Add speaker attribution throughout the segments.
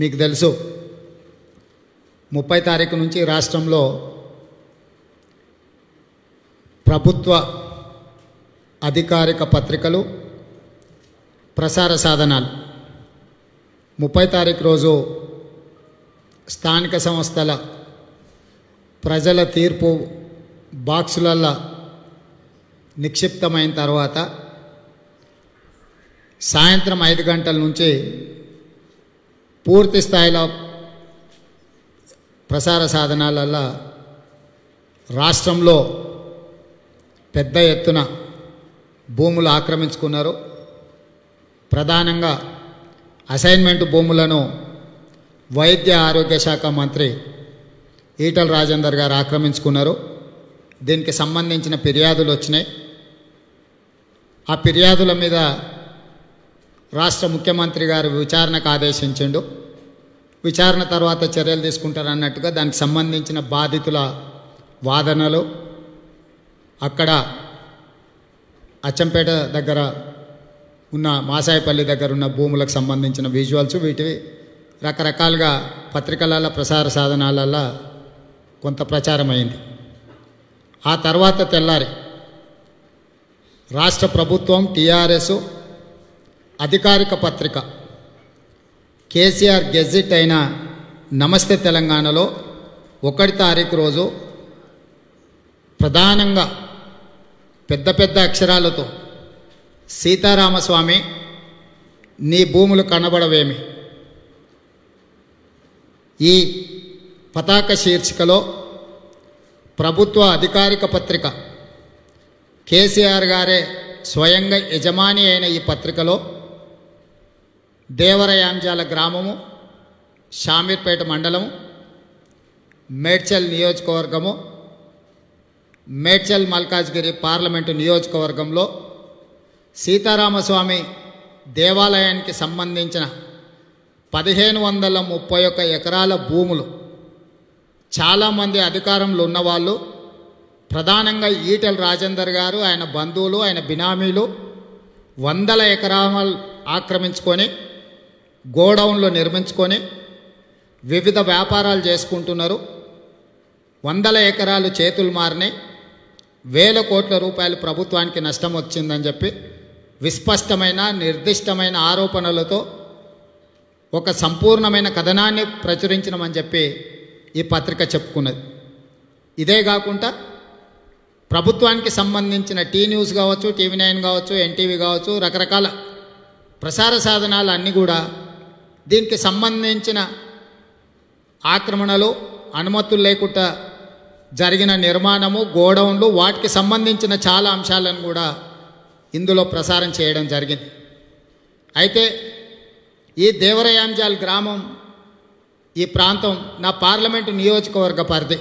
Speaker 1: మీకు తెలుసు ముప్పై తారీఖు నుంచి రాష్ట్రంలో ప్రభుత్వ అధికారిక పత్రికలు ప్రసార సాధనాలు ముప్పై తారీఖు రోజు స్థానిక సంస్థల ప్రజల తీర్పు బాక్సులల్లో నిక్షిప్తమైన తర్వాత సాయంత్రం ఐదు గంటల నుంచి పూర్తి స్థాయిలో ప్రసార సాధనాలలో రాష్ట్రంలో పెద్ద ఎత్తున భూములు ఆక్రమించుకున్నారు ప్రధానంగా అసైన్మెంట్ భూములను వైద్య ఆరోగ్య శాఖ మంత్రి ఈటల రాజేందర్ గారు ఆక్రమించుకున్నారు దీనికి సంబంధించిన ఫిర్యాదులు వచ్చినాయి ఆ ఫిర్యాదుల మీద రాష్ట్ర ముఖ్యమంత్రి గారు విచారణకు ఆదేశించిండు విచారణ తర్వాత చర్యలు తీసుకుంటారు అన్నట్టుగా దానికి సంబంధించిన బాధితుల వాదనలు అక్కడ అచ్చంపేట దగ్గర ఉన్న మాసాయపల్లి దగ్గర ఉన్న భూములకు సంబంధించిన విజువల్స్ వీటివి రకరకాలుగా పత్రికల ప్రసార సాధనాలలో కొంత ప్రచారమైంది ఆ తర్వాత తెల్లారి రాష్ట్ర ప్రభుత్వం టీఆర్ఎస్ అధికారిక పత్రిక కేసీఆర్ గెజిట్ అయిన నమస్తే తెలంగాణలో ఒకటి తారీఖు రోజు ప్రధానంగా పెద్ద పెద్ద అక్షరాలతో సీతారామస్వామి నీ భూములు కనబడవేమి ఈ పతాక శీర్షికలో ప్రభుత్వ అధికారిక పత్రిక కేసీఆర్ గారే స్వయంగా యజమాని అయిన ఈ పత్రికలో దేవరయాంజాల గ్రామము షామీర్పేట మండలము మేడ్చల్ నియోజకవర్గము మేడ్చల్ మల్కాజ్గిరి పార్లమెంటు నియోజకవర్గంలో సీతారామస్వామి దేవాలయానికి సంబంధించిన పదిహేను వందల ముప్పై ఒక్క ఎకరాల భూములు చాలామంది అధికారంలో ఉన్నవాళ్ళు ప్రధానంగా ఈటెల రాజేందర్ గారు ఆయన బంధువులు ఆయన బినామీలు వందల ఎకరాలు ఆక్రమించుకొని గోడౌన్లు నిర్మించుకొని వివిధ వ్యాపారాలు చేసుకుంటున్నారు వందల ఎకరాలు చేతులు మారినాయి వేల కోట్ల రూపాయలు ప్రభుత్వానికి నష్టం వచ్చిందని చెప్పి విస్పష్టమైన నిర్దిష్టమైన ఆరోపణలతో ఒక సంపూర్ణమైన కథనాన్ని అని చెప్పి ఈ పత్రిక చెప్పుకున్నది ఇదే కాకుండా ప్రభుత్వానికి సంబంధించిన టీ న్యూస్ కావచ్చు టీవీ నైన్ కావచ్చు ఎన్టీవీ కావచ్చు రకరకాల ప్రసార సాధనాలు అన్నీ కూడా దీనికి సంబంధించిన ఆక్రమణలు అనుమతులు లేకుండా జరిగిన నిర్మాణము గోడౌన్లు వాటికి సంబంధించిన చాలా అంశాలను కూడా ఇందులో ప్రసారం చేయడం జరిగింది అయితే ఈ దేవరయాంజాల్ గ్రామం ఈ ప్రాంతం నా పార్లమెంటు నియోజకవర్గ పరిధి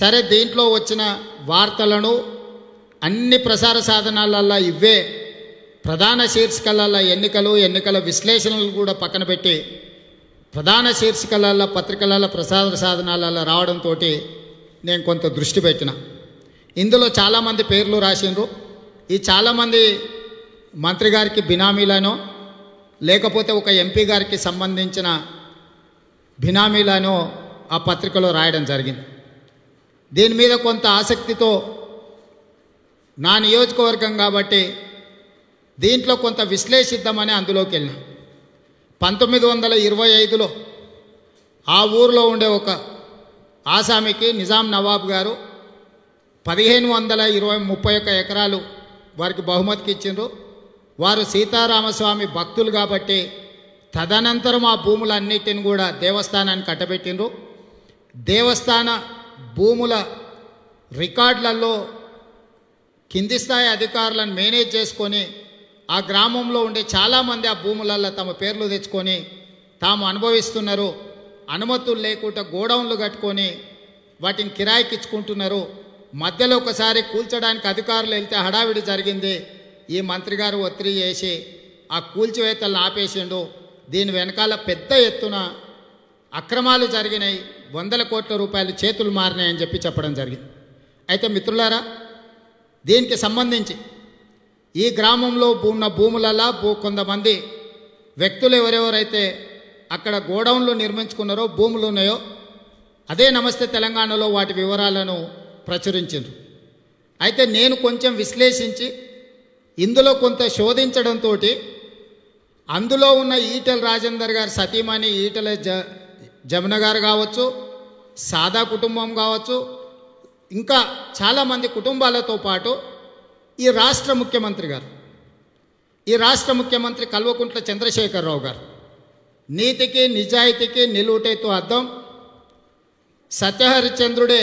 Speaker 1: సరే దీంట్లో వచ్చిన వార్తలను అన్ని ప్రసార సాధనాలల్లో ఇవే ప్రధాన శీర్షికల ఎన్నికలు ఎన్నికల విశ్లేషణలు కూడా పక్కన పెట్టి ప్రధాన శీర్షికల పత్రికల ప్రసాద సాధనాల రావడంతో నేను కొంత దృష్టి పెట్టిన ఇందులో చాలామంది పేర్లు రాసిండ్రు ఈ చాలామంది మంత్రి గారికి బినామీలనో లేకపోతే ఒక ఎంపీ గారికి సంబంధించిన బినామీలనో ఆ పత్రికలో రాయడం జరిగింది దీని మీద కొంత ఆసక్తితో నా నియోజకవర్గం కాబట్టి దీంట్లో కొంత విశ్లేషిద్దామని అందులోకి వెళ్ళిన పంతొమ్మిది వందల ఇరవై ఐదులో ఆ ఊరిలో ఉండే ఒక ఆసామికి నిజాం నవాబ్ గారు పదిహేను వందల ఇరవై ముప్పై ఒక్క ఎకరాలు వారికి బహుమతికి ఇచ్చిండ్రు వారు సీతారామస్వామి భక్తులు కాబట్టి తదనంతరం ఆ భూములన్నిటిని కూడా దేవస్థానాన్ని కట్టబెట్టిండ్రు దేవస్థాన భూముల రికార్డులలో కింది స్థాయి అధికారులను మేనేజ్ చేసుకొని ఆ గ్రామంలో ఉండే చాలామంది ఆ భూములలో తమ పేర్లు తెచ్చుకొని తాము అనుభవిస్తున్నారు అనుమతులు లేకుండా గోడౌన్లు కట్టుకొని వాటిని కిరాయికిచ్చుకుంటున్నారు మధ్యలో ఒకసారి కూల్చడానికి అధికారులు వెళ్తే హడావిడి జరిగింది ఈ మంత్రి గారు ఒత్తిడి చేసి ఆ కూల్చివేతలను ఆపేసిండు దీని వెనకాల పెద్ద ఎత్తున అక్రమాలు జరిగినాయి వందల కోట్ల రూపాయలు చేతులు మారినాయని చెప్పి చెప్పడం జరిగింది అయితే మిత్రులారా దీనికి సంబంధించి ఈ గ్రామంలో ఉన్న భూములలో కొంతమంది వ్యక్తులు ఎవరెవరైతే అక్కడ గోడౌన్లు నిర్మించుకున్నారో భూములు ఉన్నాయో అదే నమస్తే తెలంగాణలో వాటి వివరాలను ప్రచురించారు అయితే నేను కొంచెం విశ్లేషించి ఇందులో కొంత శోధించడంతో అందులో ఉన్న ఈటల రాజేందర్ గారు సతీమణి ఈటల జ జమున గారు కావచ్చు సాదా కుటుంబం కావచ్చు ఇంకా చాలామంది కుటుంబాలతో పాటు ఈ రాష్ట్ర ముఖ్యమంత్రి గారు ఈ రాష్ట్ర ముఖ్యమంత్రి కల్వకుంట్ల చంద్రశేఖరరావు గారు నీతికి నిజాయితీకి నిలువుటైతో అర్థం సత్యహరిచంద్రుడే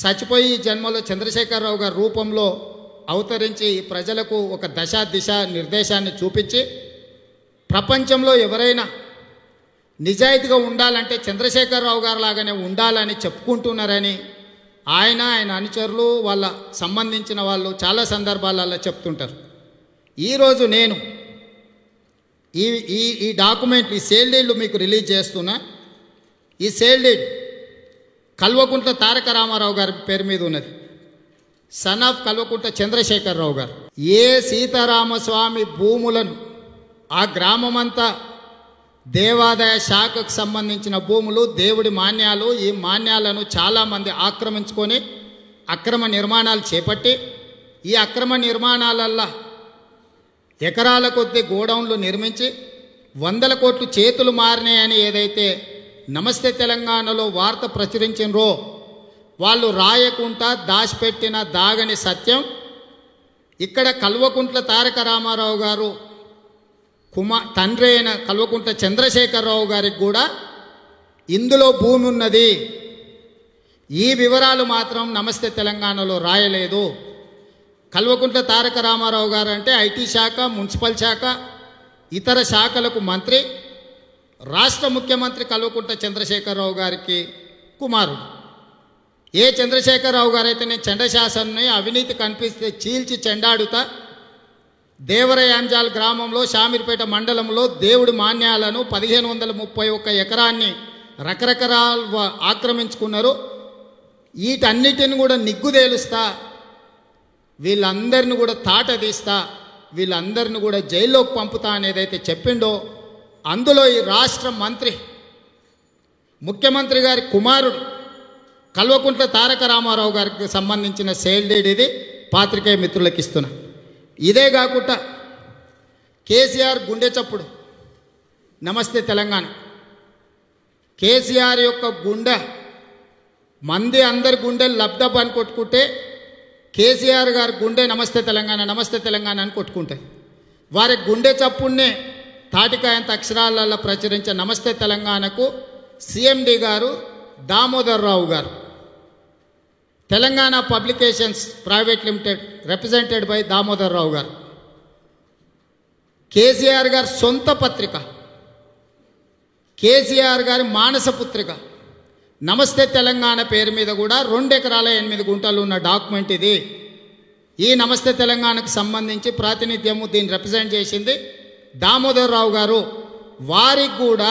Speaker 1: చచ్చిపోయి ఈ జన్మలో చంద్రశేఖరరావు గారి రూపంలో అవతరించి ఈ ప్రజలకు ఒక దశ దిశ నిర్దేశాన్ని చూపించి ప్రపంచంలో ఎవరైనా నిజాయితీగా ఉండాలంటే చంద్రశేఖరరావు గారు లాగానే ఉండాలని చెప్పుకుంటున్నారని ఆయన ఆయన అనుచరులు వాళ్ళ సంబంధించిన వాళ్ళు చాలా సందర్భాలలో చెప్తుంటారు ఈరోజు నేను ఈ ఈ ఈ డాక్యుమెంట్ ఈ సేల్ డీడ్లు మీకు రిలీజ్ చేస్తున్నా ఈ సేల్ డీడ్ కల్వకుంట తారక రామారావు గారి పేరు మీద ఉన్నది సన్ ఆఫ్ కల్వకుంట చంద్రశేఖరరావు గారు ఏ సీతారామస్వామి భూములను ఆ గ్రామమంతా దేవాదాయ శాఖకు సంబంధించిన భూములు దేవుడి మాన్యాలు ఈ మాన్యాలను చాలామంది ఆక్రమించుకొని అక్రమ నిర్మాణాలు చేపట్టి ఈ అక్రమ నిర్మాణాలల్లా ఎకరాల కొద్దీ గోడౌన్లు నిర్మించి వందల కోట్లు చేతులు మారినాయని ఏదైతే నమస్తే తెలంగాణలో వార్త ప్రచురించినరో వాళ్ళు రాయకుంటా దాచిపెట్టిన దాగని సత్యం ఇక్కడ కల్వకుంట్ల తారక రామారావు గారు కుమార్ తండ్రి అయిన కల్వకుంట చంద్రశేఖరరావు గారికి కూడా ఇందులో భూమి ఉన్నది ఈ వివరాలు మాత్రం నమస్తే తెలంగాణలో రాయలేదు కల్వకుంట తారక రామారావు గారు అంటే ఐటీ శాఖ మున్సిపల్ శాఖ ఇతర శాఖలకు మంత్రి రాష్ట్ర ముఖ్యమంత్రి కల్వకుంట చంద్రశేఖరరావు గారికి కుమారుడు ఏ చంద్రశేఖరరావు గారైతేనే నేను చండశాసనని అవినీతి కనిపిస్తే చీల్చి చెండాడుతా దేవరయాంజాల్ గ్రామంలో షామీర్పేట మండలంలో దేవుడి మాన్యాలను పదిహేను వందల ముప్పై ఒక్క ఎకరాన్ని రకరకరాల ఆక్రమించుకున్నారు వీటన్నిటిని కూడా నిగ్గుదేలుస్తా వీళ్ళందరిని కూడా తాట తీస్తా వీళ్ళందరిని కూడా జైల్లోకి పంపుతా అనేదైతే చెప్పిండో అందులో ఈ రాష్ట్ర మంత్రి ముఖ్యమంత్రి గారి కుమారుడు కల్వకుంట్ల తారక రామారావు గారికి సంబంధించిన సేల్ ఇది పాత్రికేయ మిత్రులకు ఇస్తున్నా ఇదే కాకుండా కేసీఆర్ గుండె చప్పుడు నమస్తే తెలంగాణ కేసీఆర్ యొక్క గుండె మంది అందరి గుండె లబ్ధబ్ అని కొట్టుకుంటే కేసీఆర్ గారి గుండె నమస్తే తెలంగాణ నమస్తే తెలంగాణ అని కొట్టుకుంటాయి వారి గుండె చప్పుడినే తాటికాయంత అక్షరాలలో ప్రచురించే నమస్తే తెలంగాణకు సిఎండి గారు దామోదర్ రావు గారు Telangana publications private limited represented by Damodar Rao గారు కేసీఆర్ గారి సొంత పత్రిక కేసీఆర్ గారి మానస పుత్రిక నమస్తే తెలంగాణ పేరు మీద కూడా రెండు ఎకరాల ఎనిమిది గుంటలు ఉన్న డాక్యుమెంట్ ఇది ఈ నమస్తే తెలంగాణకు సంబంధించి ప్రాతినిధ్యము దీన్ని రిప్రజెంట్ చేసింది దామోదర్ రావు గారు వారికి కూడా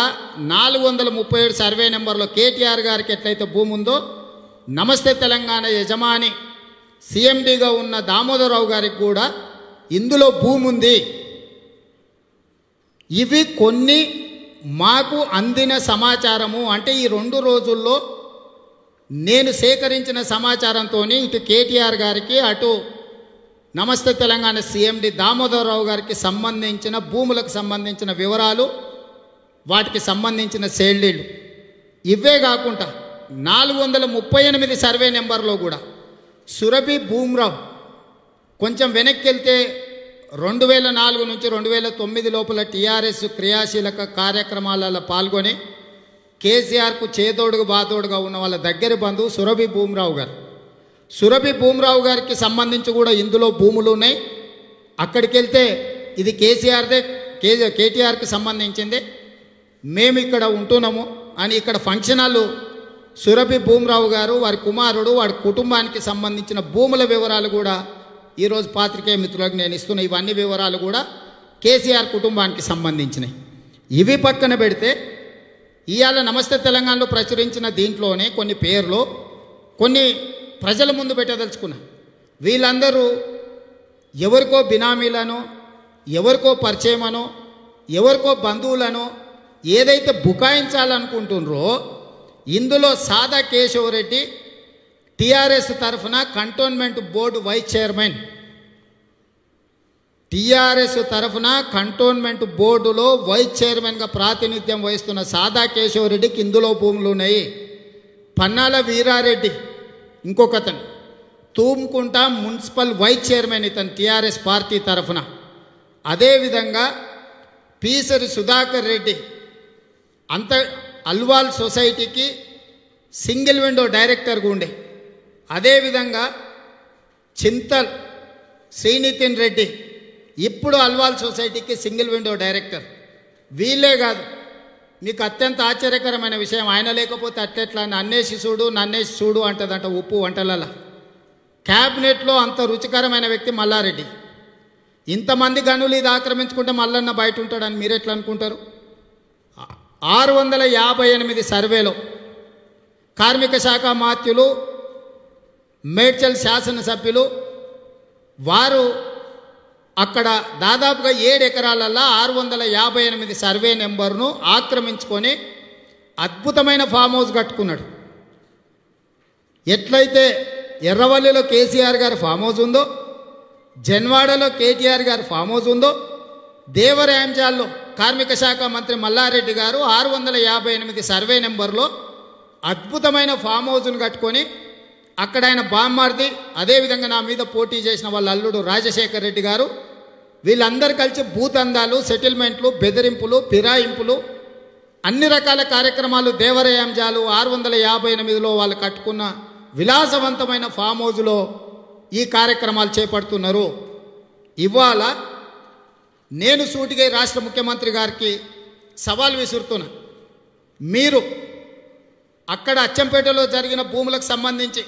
Speaker 1: నాలుగు వందల ముప్పై ఏడు సర్వే నెంబర్లో కేటీఆర్ గారికి ఎట్లయితే భూమి ఉందో నమస్తే తెలంగాణ యజమాని సిఎండిగా ఉన్న దామోదరరావు గారికి కూడా ఇందులో భూమి ఉంది ఇవి కొన్ని మాకు అందిన సమాచారము అంటే ఈ రెండు రోజుల్లో నేను సేకరించిన సమాచారంతో ఇటు కేటీఆర్ గారికి అటు నమస్తే తెలంగాణ సీఎండి దామోదరరావు గారికి సంబంధించిన భూములకు సంబంధించిన వివరాలు వాటికి సంబంధించిన సేళ్లీలు ఇవే కాకుండా నాలుగు వందల ముప్పై ఎనిమిది సర్వే నెంబర్లో కూడా సురభి భూమ్రావ్ కొంచెం వెనక్కి వెళ్తే రెండు వేల నాలుగు నుంచి రెండు వేల తొమ్మిది లోపల టీఆర్ఎస్ క్రియాశీలక కార్యక్రమాలలో పాల్గొని కేసీఆర్కు చేదోడుగా బాతోడుగా ఉన్న వాళ్ళ దగ్గర బంధువు సురభి భూమరావు గారు సురభి భూమ్రావు గారికి సంబంధించి కూడా ఇందులో భూములు ఉన్నాయి అక్కడికి వెళ్తే ఇది కేసీఆర్దే కే కేటీఆర్కి సంబంధించింది మేము ఇక్కడ ఉంటున్నాము అని ఇక్కడ ఫంక్షన్ హాలు సురభి భూమరావు గారు వారి కుమారుడు వాడి కుటుంబానికి సంబంధించిన భూముల వివరాలు కూడా ఈరోజు పాత్రికేయ మిత్రులకు నేను ఇస్తున్న ఇవన్నీ వివరాలు కూడా కేసీఆర్ కుటుంబానికి సంబంధించినవి ఇవి పక్కన పెడితే ఇవాళ నమస్తే తెలంగాణలో ప్రచురించిన దీంట్లోనే కొన్ని పేర్లు కొన్ని ప్రజల ముందు పెట్టదలుచుకున్నా వీళ్ళందరూ ఎవరికో బినామీలను ఎవరికో పరిచయమనో ఎవరికో బంధువులను ఏదైతే బుకాయించాలనుకుంటున్నారో ఇందులో సాదా కేశవరెడ్డి టీఆర్ఎస్ తరఫున cantonment board vice chairman TRS తరఫున కంటోన్మెంట్ బోర్డులో వైస్ చైర్మన్గా ప్రాతినిధ్యం వహిస్తున్న సాదా కేశవరెడ్డికి ఇందులో భూములు ఉన్నాయి పన్నాల వీరారెడ్డి ఇంకొకతను తూముకుంట మున్సిపల్ వైస్ చైర్మన్ ఇతను టీఆర్ఎస్ పార్టీ తరఫున అదేవిధంగా పీసరి సుధాకర్ రెడ్డి అంత అల్వాల్ సొసైటీకి సింగిల్ విండో డైరెక్టర్గా ఉండే అదేవిధంగా చింతల్ శ్రీనితిన్ రెడ్డి ఇప్పుడు అల్వాల్ సొసైటీకి సింగిల్ విండో డైరెక్టర్ వీళ్ళే కాదు మీకు అత్యంత ఆశ్చర్యకరమైన విషయం ఆయన లేకపోతే అట్లెట్లా నన్నేసి చూడు నన్నేసి చూడు అంటదంట ఉప్పు వంటలలా క్యాబినెట్లో అంత రుచికరమైన వ్యక్తి మల్లారెడ్డి ఇంతమంది గనులు ఇది ఆక్రమించుకుంటే మల్లన్న బయట ఉంటాడని మీరెట్లా అనుకుంటారు ఆరు వందల యాభై ఎనిమిది సర్వేలో కార్మిక శాఖ మాత్యులు మేడ్చల్ శాసనసభ్యులు వారు అక్కడ దాదాపుగా ఏడు ఎకరాలల్లో ఆరు వందల యాభై ఎనిమిది సర్వే నెంబర్ను ఆక్రమించుకొని అద్భుతమైన ఫామ్ హౌస్ కట్టుకున్నాడు ఎట్లయితే ఎర్రవల్లిలో కేసీఆర్ గారి ఫామ్ హౌస్ ఉందో జన్వాడలో కేటీఆర్ గారు ఫామ్ హౌస్ ఉందో దేవరాంజాల్లో కార్మిక శాఖ మంత్రి మల్లారెడ్డి గారు ఆరు వందల యాభై ఎనిమిది సర్వే నెంబర్లో అద్భుతమైన ఫామ్ హౌస్ను కట్టుకొని అక్కడ ఆయన బామ్మార్ది అదేవిధంగా నా మీద పోటీ చేసిన వాళ్ళ అల్లుడు రాజశేఖర్ రెడ్డి గారు వీళ్ళందరూ కలిసి భూతందాలు సెటిల్మెంట్లు బెదిరింపులు ఫిరాయింపులు అన్ని రకాల కార్యక్రమాలు దేవరయాంజాలు ఆరు వందల యాభై ఎనిమిదిలో వాళ్ళు కట్టుకున్న విలాసవంతమైన ఫామ్ హౌజ్లో ఈ కార్యక్రమాలు చేపడుతున్నారు ఇవాళ నేను సూటిగా రాష్ట్ర ముఖ్యమంత్రి గారికి సవాల్ విసురుతున్నా మీరు అక్కడ అచ్చంపేటలో జరిగిన భూములకు సంబంధించి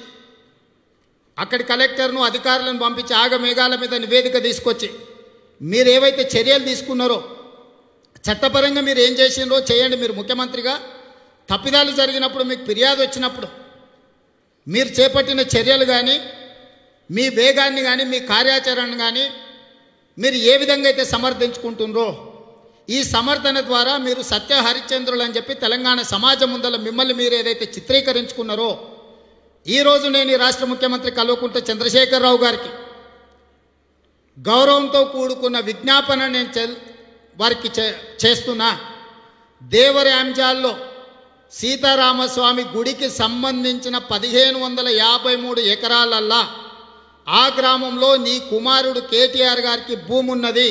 Speaker 1: అక్కడి కలెక్టర్ను అధికారులను పంపించి ఆగమేఘాల మీద నివేదిక తీసుకొచ్చి మీరు ఏవైతే చర్యలు తీసుకున్నారో చట్టపరంగా మీరు ఏం చేసినో చేయండి మీరు ముఖ్యమంత్రిగా తప్పిదాలు జరిగినప్పుడు మీకు ఫిర్యాదు వచ్చినప్పుడు మీరు చేపట్టిన చర్యలు కానీ మీ వేగాన్ని కానీ మీ కార్యాచరణ కానీ మీరు ఏ విధంగా అయితే సమర్థించుకుంటుండ్రో ఈ సమర్థన ద్వారా మీరు సత్య హరిశ్చంద్రులు అని చెప్పి తెలంగాణ సమాజం ముందల మిమ్మల్ని మీరు ఏదైతే చిత్రీకరించుకున్నారో ఈరోజు నేను ఈ రాష్ట్ర ముఖ్యమంత్రి కల్వకుంట చంద్రశేఖరరావు గారికి గౌరవంతో కూడుకున్న విజ్ఞాపన నేను చె వారికి చేస్తున్నా దేవరాంజాల్లో సీతారామస్వామి గుడికి సంబంధించిన పదిహేను వందల యాభై మూడు ఎకరాలల్లా ఆ గ్రామంలో నీ కుమారుడు కేటీఆర్ గారికి భూమి ఉన్నది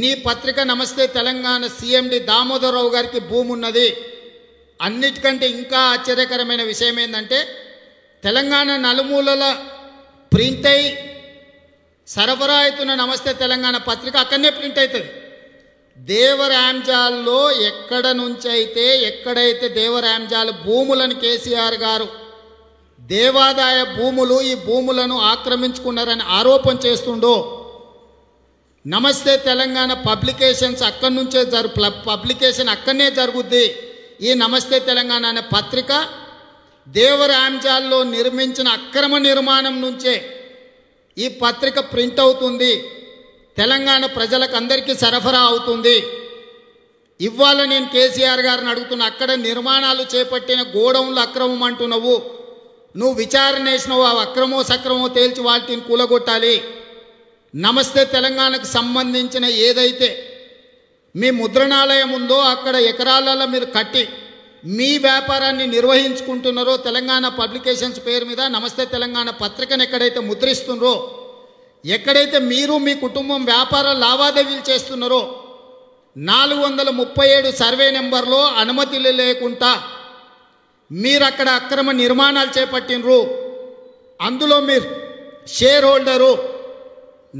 Speaker 1: నీ పత్రిక నమస్తే తెలంగాణ సీఎండి దామోదరరావు గారికి భూమి ఉన్నది అన్నిటికంటే ఇంకా ఆశ్చర్యకరమైన విషయం ఏంటంటే తెలంగాణ నలుమూలల ప్రింట్ అయి సరఫరా అవుతున్న నమస్తే తెలంగాణ పత్రిక అక్కడనే ప్రింట్ అవుతుంది దేవరాంజాల్లో ఎక్కడ నుంచి అయితే ఎక్కడైతే దేవరాంజాల భూములను కేసీఆర్ గారు దేవాదాయ భూములు ఈ భూములను ఆక్రమించుకున్నారని ఆరోపణ చేస్తుండో నమస్తే తెలంగాణ పబ్లికేషన్స్ అక్కడి నుంచే జరు పబ్లికేషన్ అక్కడనే జరుగుద్ది ఈ నమస్తే తెలంగాణ అనే పత్రిక దేవరాంజాల్లో నిర్మించిన అక్రమ నిర్మాణం నుంచే ఈ పత్రిక ప్రింట్ అవుతుంది తెలంగాణ ప్రజలకు అందరికీ సరఫరా అవుతుంది ఇవాళ నేను కేసీఆర్ గారిని అడుగుతున్నా అక్కడ నిర్మాణాలు చేపట్టిన గోడౌన్లు అక్రమం అంటున్నావు నువ్వు విచారణ వేసినావు ఆ అక్రమో సక్రమో తేల్చి వాటిని కూలగొట్టాలి నమస్తే తెలంగాణకు సంబంధించిన ఏదైతే మీ ముద్రణాలయం ఉందో అక్కడ ఎకరాలలో మీరు కట్టి మీ వ్యాపారాన్ని నిర్వహించుకుంటున్నారో తెలంగాణ పబ్లికేషన్స్ పేరు మీద నమస్తే తెలంగాణ పత్రికను ఎక్కడైతే ముద్రిస్తున్నారో ఎక్కడైతే మీరు మీ కుటుంబం వ్యాపార లావాదేవీలు చేస్తున్నారో నాలుగు వందల ముప్పై ఏడు సర్వే నెంబర్లో అనుమతులు లేకుండా మీరు అక్కడ అక్రమ నిర్మాణాలు చేపట్టినరు అందులో మీరు షేర్ హోల్డరు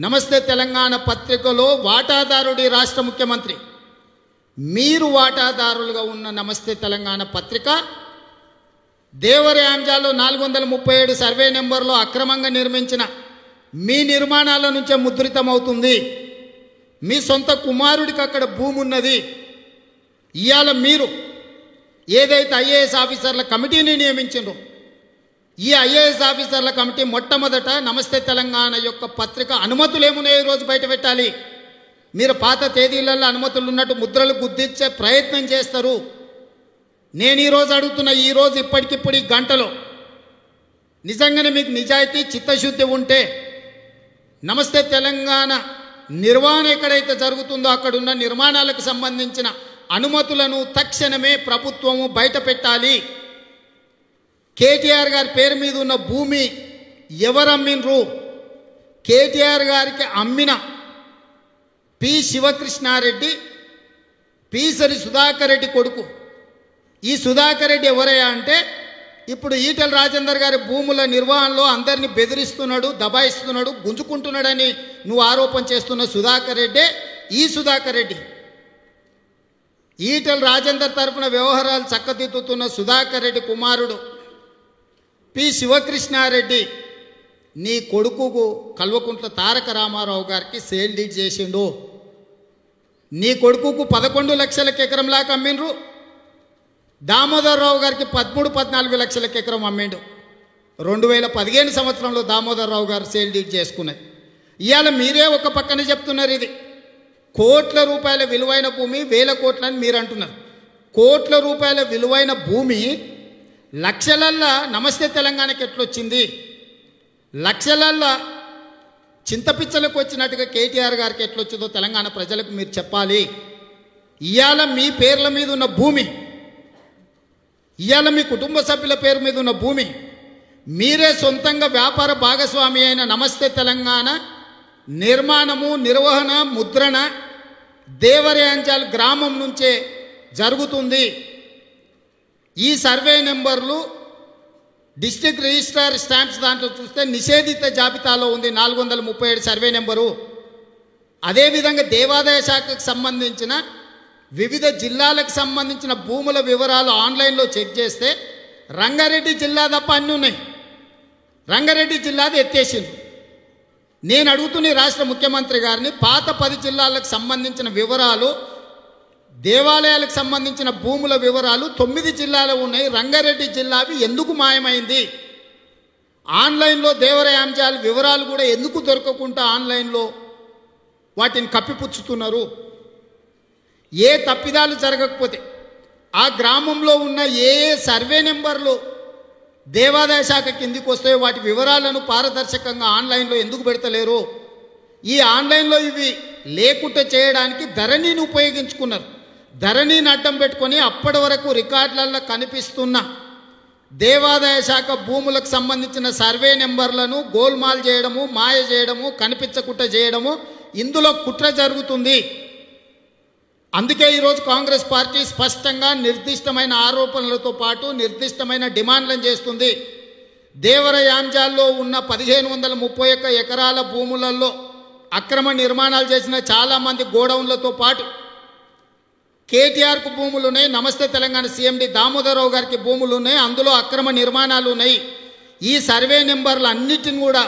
Speaker 1: నమస్తే తెలంగాణ పత్రికలో వాటాదారుడి రాష్ట్ర ముఖ్యమంత్రి మీరు వాటాదారులుగా ఉన్న నమస్తే తెలంగాణ పత్రిక దేవరి అంజాలో నాలుగు వందల ముప్పై ఏడు సర్వే నెంబర్లో అక్రమంగా నిర్మించిన మీ నిర్మాణాల నుంచే ముద్రితమవుతుంది మీ సొంత కుమారుడికి అక్కడ భూమి ఉన్నది ఇవాళ మీరు ఏదైతే ఐఏఎస్ ఆఫీసర్ల కమిటీని నియమించిండ్రో ఈ ఐఏఎస్ ఆఫీసర్ల కమిటీ మొట్టమొదట నమస్తే తెలంగాణ యొక్క పత్రిక అనుమతులు ఈ రోజు బయట పెట్టాలి మీరు పాత తేదీలలో అనుమతులు ఉన్నట్టు ముద్రలు గుద్దించే ప్రయత్నం చేస్తారు నేను ఈరోజు అడుగుతున్న ఈరోజు ఇప్పటికిప్పుడు ఈ గంటలో నిజంగానే మీకు నిజాయితీ చిత్తశుద్ధి ఉంటే నమస్తే తెలంగాణ నిర్వహణ ఎక్కడైతే జరుగుతుందో అక్కడున్న నిర్మాణాలకు సంబంధించిన అనుమతులను తక్షణమే ప్రభుత్వము బయట పెట్టాలి కేటీఆర్ గారి పేరు మీద ఉన్న భూమి ఎవరమ్మినరు కేటీఆర్ గారికి అమ్మిన పి శివకృష్ణారెడ్డి పీసరి సుధాకర్ రెడ్డి కొడుకు ఈ సుధాకర్ రెడ్డి ఎవరయ్యా అంటే ఇప్పుడు ఈటల రాజేందర్ గారి భూముల నిర్వహణలో అందరినీ బెదిరిస్తున్నాడు దబాయిస్తున్నాడు గుంజుకుంటున్నాడని నువ్వు ఆరోపణ చేస్తున్న సుధాకర్ రెడ్డే ఈ సుధాకర్ రెడ్డి ఈటల రాజేందర్ తరపున వ్యవహారాలు చక్కదిద్దుతున్న సుధాకర్ రెడ్డి కుమారుడు పి శివకృష్ణారెడ్డి నీ కొడుకుకు కల్వకుంట్ల తారక రామారావు గారికి సేల్ డీడ్ చేసిండు నీ కొడుకుకు పదకొండు లక్షల ఎకరంలాగా అమ్మిండ్రు దామోదరరావు గారికి పదమూడు పద్నాలుగు లక్షల ఎకరం అమ్మిండు రెండు వేల పదిహేను సంవత్సరంలో దామోదరరావు గారు సేల్ డీడ్ చేసుకున్నది ఇవాళ మీరే ఒక పక్కన చెప్తున్నారు ఇది కోట్ల రూపాయల విలువైన భూమి వేల కోట్లని మీరు అంటున్నారు కోట్ల రూపాయల విలువైన భూమి లక్షలల్లా నమస్తే తెలంగాణకి ఎట్లొచ్చింది లక్షలల్లా చింతపిచ్చలకు వచ్చినట్టుగా కేటీఆర్ గారికి ఎట్లొచ్చిందో తెలంగాణ ప్రజలకు మీరు చెప్పాలి ఇవాళ మీ పేర్ల మీద ఉన్న భూమి ఇవాళ మీ కుటుంబ సభ్యుల పేరు మీద ఉన్న భూమి మీరే సొంతంగా వ్యాపార భాగస్వామి అయిన నమస్తే తెలంగాణ నిర్మాణము నిర్వహణ ముద్రణ దేవరేంజల్ గ్రామం నుంచే జరుగుతుంది ఈ సర్వే నెంబర్లు డిస్టిక్ రిజిస్ట్రార్ స్టాంప్స్ దాంట్లో చూస్తే నిషేధిత జాబితాలో ఉంది నాలుగు వందల ముప్పై ఏడు సర్వే నెంబరు అదేవిధంగా దేవాదాయ శాఖకు సంబంధించిన వివిధ జిల్లాలకు సంబంధించిన భూముల వివరాలు ఆన్లైన్లో చెక్ చేస్తే రంగారెడ్డి జిల్లా తప్ప అన్నీ ఉన్నాయి రంగారెడ్డి జిల్లాది ఎత్తేసింది నేను అడుగుతున్న రాష్ట్ర ముఖ్యమంత్రి గారిని పాత పది జిల్లాలకు సంబంధించిన వివరాలు దేవాలయాలకు సంబంధించిన భూముల వివరాలు తొమ్మిది జిల్లాలు ఉన్నాయి రంగారెడ్డి జిల్లావి ఎందుకు మాయమైంది ఆన్లైన్లో దేవరయాంశాలు వివరాలు కూడా ఎందుకు దొరకకుండా ఆన్లైన్లో వాటిని కప్పిపుచ్చుతున్నారు ఏ తప్పిదాలు జరగకపోతే ఆ గ్రామంలో ఉన్న ఏ ఏ సర్వే నెంబర్లు దేవాదాయ శాఖ కిందికి వస్తే వాటి వివరాలను పారదర్శకంగా ఆన్లైన్లో ఎందుకు పెడతలేరు ఈ ఆన్లైన్లో ఇవి లేకుండా చేయడానికి ధరణిని ఉపయోగించుకున్నారు ధరణిని అడ్డం పెట్టుకొని అప్పటి వరకు రికార్డులలో కనిపిస్తున్న దేవాదాయ శాఖ భూములకు సంబంధించిన సర్వే నెంబర్లను గోల్మాల్ చేయడము మాయ చేయడము కనిపించకుండా చేయడము ఇందులో కుట్ర జరుగుతుంది అందుకే ఈరోజు కాంగ్రెస్ పార్టీ స్పష్టంగా నిర్దిష్టమైన ఆరోపణలతో పాటు నిర్దిష్టమైన డిమాండ్లను చేస్తుంది దేవర యాంజాల్లో ఉన్న పదిహేను వందల ముప్పై ఒక్క ఎకరాల భూములలో అక్రమ నిర్మాణాలు చేసిన చాలామంది గోడౌన్లతో పాటు కేటీఆర్కు భూములు ఉన్నాయి నమస్తే తెలంగాణ సీఎండి దామోదరరావు గారికి భూములు ఉన్నాయి అందులో అక్రమ నిర్మాణాలు ఉన్నాయి ఈ సర్వే నెంబర్లు అన్నిటిని కూడా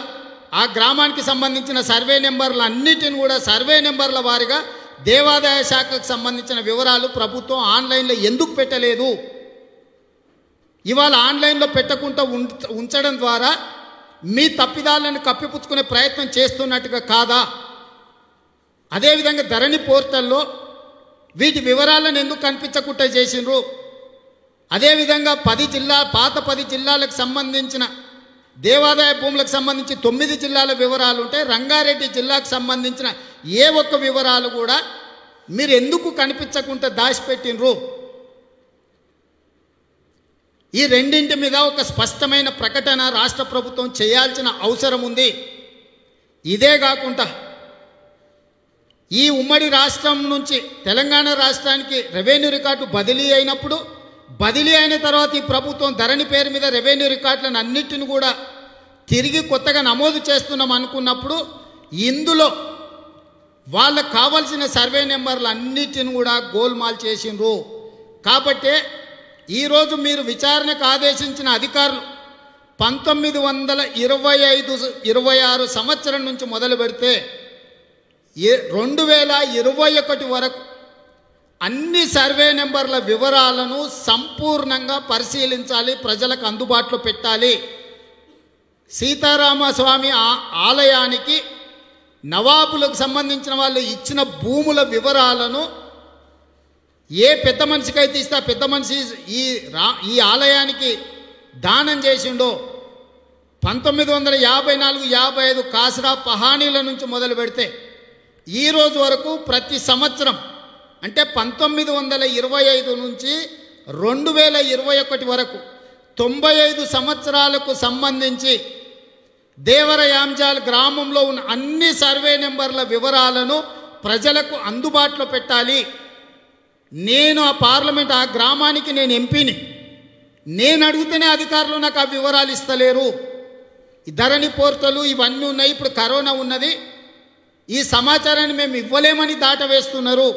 Speaker 1: ఆ గ్రామానికి సంబంధించిన సర్వే నెంబర్లు అన్నిటిని కూడా సర్వే నెంబర్ల వారిగా దేవాదాయ శాఖకు సంబంధించిన వివరాలు ప్రభుత్వం ఆన్లైన్లో ఎందుకు పెట్టలేదు ఇవాళ ఆన్లైన్లో పెట్టకుండా ఉంచడం ద్వారా మీ తప్పిదాలను కప్పిపుచ్చుకునే ప్రయత్నం చేస్తున్నట్టుగా కాదా అదేవిధంగా ధరణి పోర్టల్లో వీటి వివరాలను ఎందుకు కనిపించకుండా చేసినారు అదేవిధంగా పది జిల్లా పాత పది జిల్లాలకు సంబంధించిన దేవాదాయ భూములకు సంబంధించి తొమ్మిది జిల్లాల వివరాలు ఉంటాయి రంగారెడ్డి జిల్లాకు సంబంధించిన ఏ ఒక్క వివరాలు కూడా మీరు ఎందుకు కనిపించకుండా దాచిపెట్టినరు ఈ రెండింటి మీద ఒక స్పష్టమైన ప్రకటన రాష్ట్ర ప్రభుత్వం చేయాల్సిన అవసరం ఉంది ఇదే కాకుండా ఈ ఉమ్మడి రాష్ట్రం నుంచి తెలంగాణ రాష్ట్రానికి రెవెన్యూ రికార్డు బదిలీ అయినప్పుడు బదిలీ అయిన తర్వాత ఈ ప్రభుత్వం ధరణి పేరు మీద రెవెన్యూ రికార్డులను అన్నింటిని కూడా తిరిగి కొత్తగా నమోదు చేస్తున్నాం అనుకున్నప్పుడు ఇందులో వాళ్ళకు కావాల్సిన సర్వే నెంబర్లు అన్నిటిని కూడా గోల్మాల్ చేసిండ్రు కాబట్టే ఈరోజు మీరు విచారణకు ఆదేశించిన అధికారులు పంతొమ్మిది వందల ఇరవై ఐదు ఇరవై ఆరు సంవత్సరం నుంచి మొదలు పెడితే రెండు వేల ఇరవై ఒకటి వరకు అన్ని సర్వే నెంబర్ల వివరాలను సంపూర్ణంగా పరిశీలించాలి ప్రజలకు అందుబాటులో పెట్టాలి సీతారామస్వామి ఆలయానికి నవాబులకు సంబంధించిన వాళ్ళు ఇచ్చిన భూముల వివరాలను ఏ పెద్ద మనిషికైతే ఇస్తే పెద్ద మనిషి ఈ రా ఈ ఆలయానికి దానం చేసిండో పంతొమ్మిది వందల యాభై నాలుగు యాభై ఐదు కాసరా పహానీల నుంచి మొదలు పెడితే ఈరోజు వరకు ప్రతి సంవత్సరం అంటే పంతొమ్మిది వందల ఇరవై ఐదు నుంచి రెండు వేల ఇరవై ఒకటి వరకు తొంభై ఐదు సంవత్సరాలకు సంబంధించి దేవరయాంజాల్ గ్రామంలో ఉన్న అన్ని సర్వే నెంబర్ల వివరాలను ప్రజలకు అందుబాటులో పెట్టాలి నేను ఆ పార్లమెంట్ ఆ గ్రామానికి నేను ఎంపీని నేను అడిగితేనే అధికారులు నాకు ఆ వివరాలు ఇస్తలేరు ధరణి పోర్తలు ఇవన్నీ ఉన్నాయి ఇప్పుడు కరోనా ఉన్నది ఈ సమాచారాన్ని మేము ఇవ్వలేమని దాటవేస్తున్నారు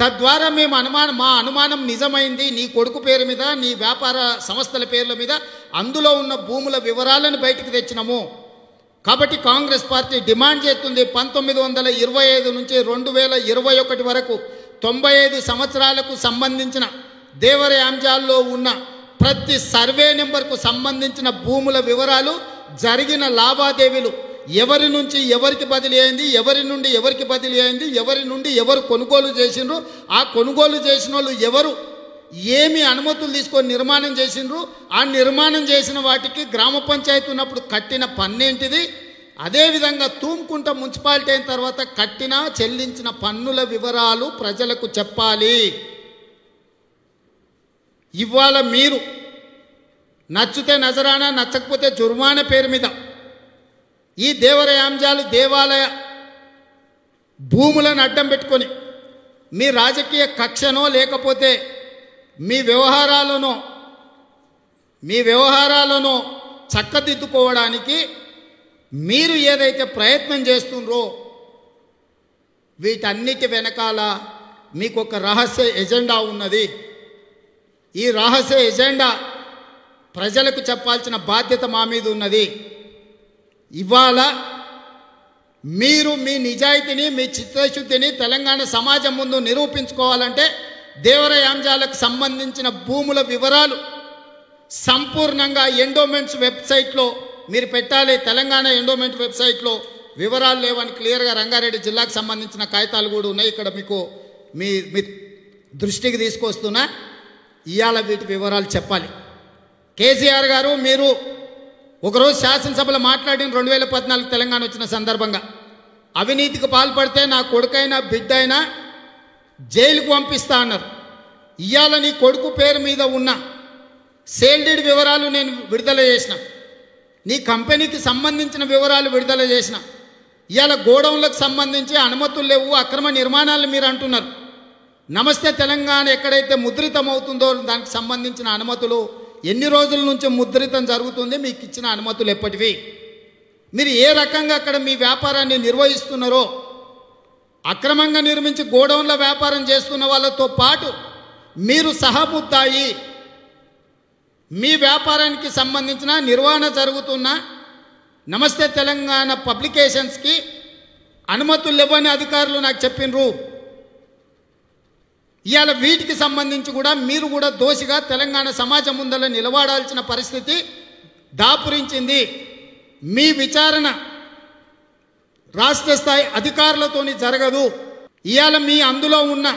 Speaker 1: తద్వారా మేము అనుమానం మా అనుమానం నిజమైంది నీ కొడుకు పేరు మీద నీ వ్యాపార సంస్థల పేర్ల మీద అందులో ఉన్న భూముల వివరాలను బయటకు తెచ్చినాము కాబట్టి కాంగ్రెస్ పార్టీ డిమాండ్ చేస్తుంది పంతొమ్మిది వందల ఇరవై ఐదు నుంచి రెండు వేల ఇరవై ఒకటి వరకు తొంభై ఐదు సంవత్సరాలకు సంబంధించిన దేవర యాంజాల్లో ఉన్న ప్రతి సర్వే నెంబర్కు సంబంధించిన భూముల వివరాలు జరిగిన లావాదేవీలు ఎవరి నుంచి ఎవరికి బదిలీ అయింది ఎవరి నుండి ఎవరికి బదిలీ అయింది ఎవరి నుండి ఎవరు కొనుగోలు చేసిండ్రు ఆ కొనుగోలు చేసిన వాళ్ళు ఎవరు ఏమి అనుమతులు తీసుకొని నిర్మాణం చేసిండ్రు ఆ నిర్మాణం చేసిన వాటికి గ్రామ పంచాయతీ ఉన్నప్పుడు కట్టిన పన్నేంటిది అదేవిధంగా తూంకుంట మున్సిపాలిటీ అయిన తర్వాత కట్టిన చెల్లించిన పన్నుల వివరాలు ప్రజలకు చెప్పాలి ఇవాళ మీరు నచ్చితే నజరానా నచ్చకపోతే జుర్మానా పేరు మీద ఈ దేవరయాంజాలు దేవాలయ భూములను అడ్డం పెట్టుకొని మీ రాజకీయ కక్షనో లేకపోతే మీ వ్యవహారాలను మీ వ్యవహారాలను చక్కదిద్దుకోవడానికి మీరు ఏదైతే ప్రయత్నం చేస్తుండ్రో వీటన్నిటి వెనకాల మీకు ఒక రహస్య ఎజెండా ఉన్నది ఈ రహస్య ఎజెండా ప్రజలకు చెప్పాల్సిన బాధ్యత మా మీద ఉన్నది ఇవాళ మీరు మీ నిజాయితీని మీ చిత్తశుద్ధిని తెలంగాణ సమాజం ముందు నిరూపించుకోవాలంటే దేవరయాంజాలకు సంబంధించిన భూముల వివరాలు సంపూర్ణంగా ఎండోమెంట్స్ వెబ్సైట్లో మీరు పెట్టాలి తెలంగాణ ఎండోమెంట్ వెబ్సైట్లో వివరాలు లేవని క్లియర్గా రంగారెడ్డి జిల్లాకు సంబంధించిన కాగితాలు కూడా ఉన్నాయి ఇక్కడ మీకు మీ మీ దృష్టికి తీసుకొస్తున్నా ఇవాళ వీటి వివరాలు చెప్పాలి కేసీఆర్ గారు మీరు ఒకరోజు శాసనసభలో మాట్లాడిన రెండు వేల పద్నాలుగు తెలంగాణ వచ్చిన సందర్భంగా అవినీతికి పాల్పడితే నా కొడుకైనా బిడ్డ అయినా జైలుకు పంపిస్తా అన్నారు ఇవాళ నీ కొడుకు పేరు మీద ఉన్న సేల్డెడ్ వివరాలు నేను విడుదల చేసిన నీ కంపెనీకి సంబంధించిన వివరాలు విడుదల చేసిన ఇవాళ గోడౌన్లకు సంబంధించి అనుమతులు లేవు అక్రమ నిర్మాణాలు మీరు అంటున్నారు నమస్తే తెలంగాణ ఎక్కడైతే ముద్రితమవుతుందో దానికి సంబంధించిన అనుమతులు ఎన్ని రోజుల నుంచి ముద్రితం జరుగుతుంది మీకు ఇచ్చిన అనుమతులు ఎప్పటివి మీరు ఏ రకంగా అక్కడ మీ వ్యాపారాన్ని నిర్వహిస్తున్నారో అక్రమంగా నిర్మించి గోడౌన్ల వ్యాపారం చేస్తున్న వాళ్ళతో పాటు మీరు సహబుద్దాయి మీ వ్యాపారానికి సంబంధించిన నిర్వహణ జరుగుతున్న నమస్తే తెలంగాణ పబ్లికేషన్స్కి అనుమతులు ఇవ్వని అధికారులు నాకు చెప్పినరు ఇవాళ వీటికి సంబంధించి కూడా మీరు కూడా దోషిగా తెలంగాణ సమాజం ముందర నిలబడాల్సిన పరిస్థితి దాపురించింది మీ విచారణ రాష్ట్ర స్థాయి అధికారులతోని జరగదు ఇవాళ మీ అందులో ఉన్న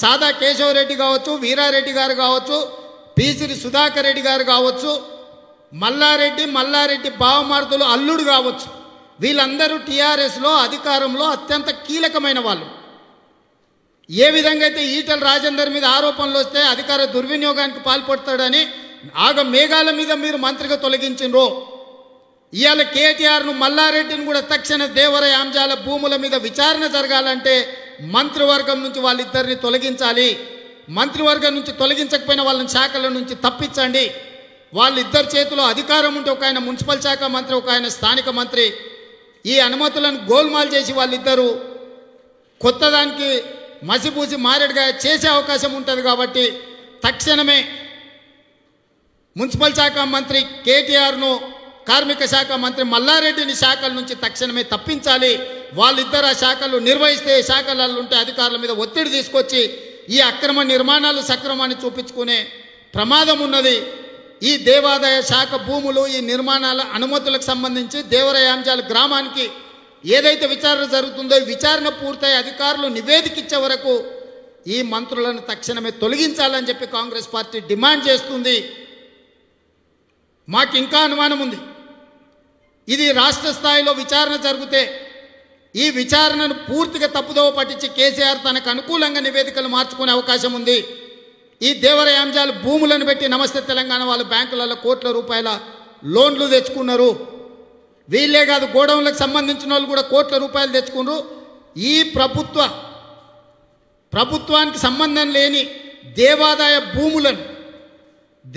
Speaker 1: సాదా కేశవరెడ్డి కావచ్చు వీరారెడ్డి గారు కావచ్చు పీసిరి సుధాకర్ రెడ్డి గారు కావచ్చు మల్లారెడ్డి మల్లారెడ్డి భావమార్తులు అల్లుడు కావచ్చు వీళ్ళందరూ టీఆర్ఎస్లో అధికారంలో అత్యంత కీలకమైన వాళ్ళు ఏ విధంగా అయితే ఈటల రాజేందర్ మీద ఆరోపణలు వస్తే అధికార దుర్వినియోగానికి పాల్పడతాడని ఆగ మేఘాల మీద మీరు మంత్రిగా తొలగించినరు ఇవాళ కేటీఆర్ను మల్లారెడ్డిని కూడా తక్షణ దేవరయ అంశాల భూముల మీద విచారణ జరగాలంటే మంత్రివర్గం నుంచి వాళ్ళిద్దరిని తొలగించాలి మంత్రివర్గం నుంచి తొలగించకపోయినా వాళ్ళని శాఖల నుంచి తప్పించండి వాళ్ళిద్దరి చేతిలో అధికారం ఉంటే ఒక ఆయన మున్సిపల్ శాఖ మంత్రి ఒక ఆయన స్థానిక మంత్రి ఈ అనుమతులను గోల్మాల్ చేసి వాళ్ళిద్దరూ కొత్తదానికి మసిపూసి మారేడుగా చేసే అవకాశం ఉంటుంది కాబట్టి తక్షణమే మున్సిపల్ శాఖ మంత్రి కేటీఆర్ను కార్మిక శాఖ మంత్రి మల్లారెడ్డిని శాఖల నుంచి తక్షణమే తప్పించాలి వాళ్ళిద్దరు ఆ శాఖలు నిర్వహిస్తే శాఖల ఉంటే అధికారుల మీద ఒత్తిడి తీసుకొచ్చి ఈ అక్రమ నిర్మాణాలు సక్రమాన్ని చూపించుకునే ప్రమాదం ఉన్నది ఈ దేవాదాయ శాఖ భూములు ఈ నిర్మాణాల అనుమతులకు సంబంధించి దేవరయాంజాల గ్రామానికి ఏదైతే విచారణ జరుగుతుందో విచారణ పూర్తయి అధికారులు నివేదిక ఇచ్చే వరకు ఈ మంత్రులను తక్షణమే తొలగించాలని చెప్పి కాంగ్రెస్ పార్టీ డిమాండ్ చేస్తుంది మాకు ఇంకా అనుమానం ఉంది ఇది రాష్ట్ర స్థాయిలో విచారణ జరిగితే ఈ విచారణను పూర్తిగా తప్పుదోవ పట్టించి కేసీఆర్ తనకు అనుకూలంగా నివేదికలు మార్చుకునే అవకాశం ఉంది ఈ దేవరయాంజాలు భూములను పెట్టి నమస్తే తెలంగాణ వాళ్ళు బ్యాంకులలో కోట్ల రూపాయల లోన్లు తెచ్చుకున్నారు వీళ్ళే కాదు గోడౌన్లకు సంబంధించిన వాళ్ళు కూడా కోట్ల రూపాయలు తెచ్చుకున్నారు ఈ ప్రభుత్వ ప్రభుత్వానికి సంబంధం లేని దేవాదాయ భూములను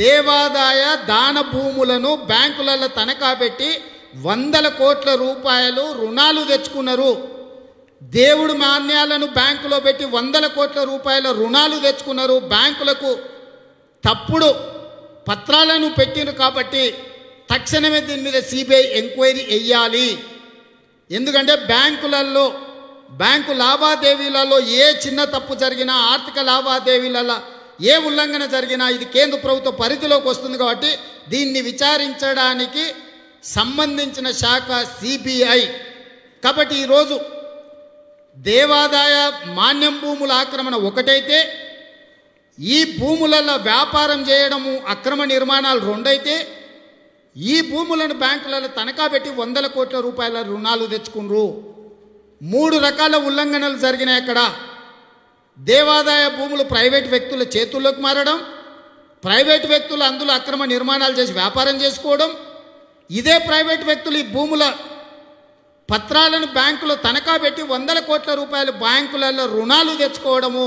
Speaker 1: దేవాదాయ దాన భూములను బ్యాంకులలో తనఖా పెట్టి వందల కోట్ల రూపాయలు రుణాలు తెచ్చుకున్నారు దేవుడు మాన్యాలను బ్యాంకులో పెట్టి వందల కోట్ల రూపాయల రుణాలు తెచ్చుకున్నారు బ్యాంకులకు తప్పుడు పత్రాలను పెట్టిండ్రు కాబట్టి తక్షణమే దీని మీద సిబిఐ ఎంక్వైరీ వేయాలి ఎందుకంటే బ్యాంకులలో బ్యాంకు లావాదేవీలలో ఏ చిన్న తప్పు జరిగినా ఆర్థిక లావాదేవీలలో ఏ ఉల్లంఘన జరిగినా ఇది కేంద్ర ప్రభుత్వ పరిధిలోకి వస్తుంది కాబట్టి దీన్ని విచారించడానికి సంబంధించిన శాఖ సిబిఐ కాబట్టి ఈరోజు దేవాదాయ మాన్యం భూముల ఆక్రమణ ఒకటైతే ఈ భూములలో వ్యాపారం చేయడము అక్రమ నిర్మాణాలు రెండైతే ఈ భూములను బ్యాంకులలో తనఖా పెట్టి వందల కోట్ల రూపాయల రుణాలు తెచ్చుకున్నారు మూడు రకాల ఉల్లంఘనలు జరిగినాయి అక్కడ దేవాదాయ భూములు ప్రైవేట్ వ్యక్తుల చేతుల్లోకి మారడం ప్రైవేట్ వ్యక్తులు అందులో అక్రమ నిర్మాణాలు చేసి వ్యాపారం చేసుకోవడం ఇదే ప్రైవేట్ వ్యక్తులు ఈ భూముల పత్రాలను బ్యాంకులో తనఖా పెట్టి వందల కోట్ల రూపాయలు బ్యాంకులలో రుణాలు తెచ్చుకోవడము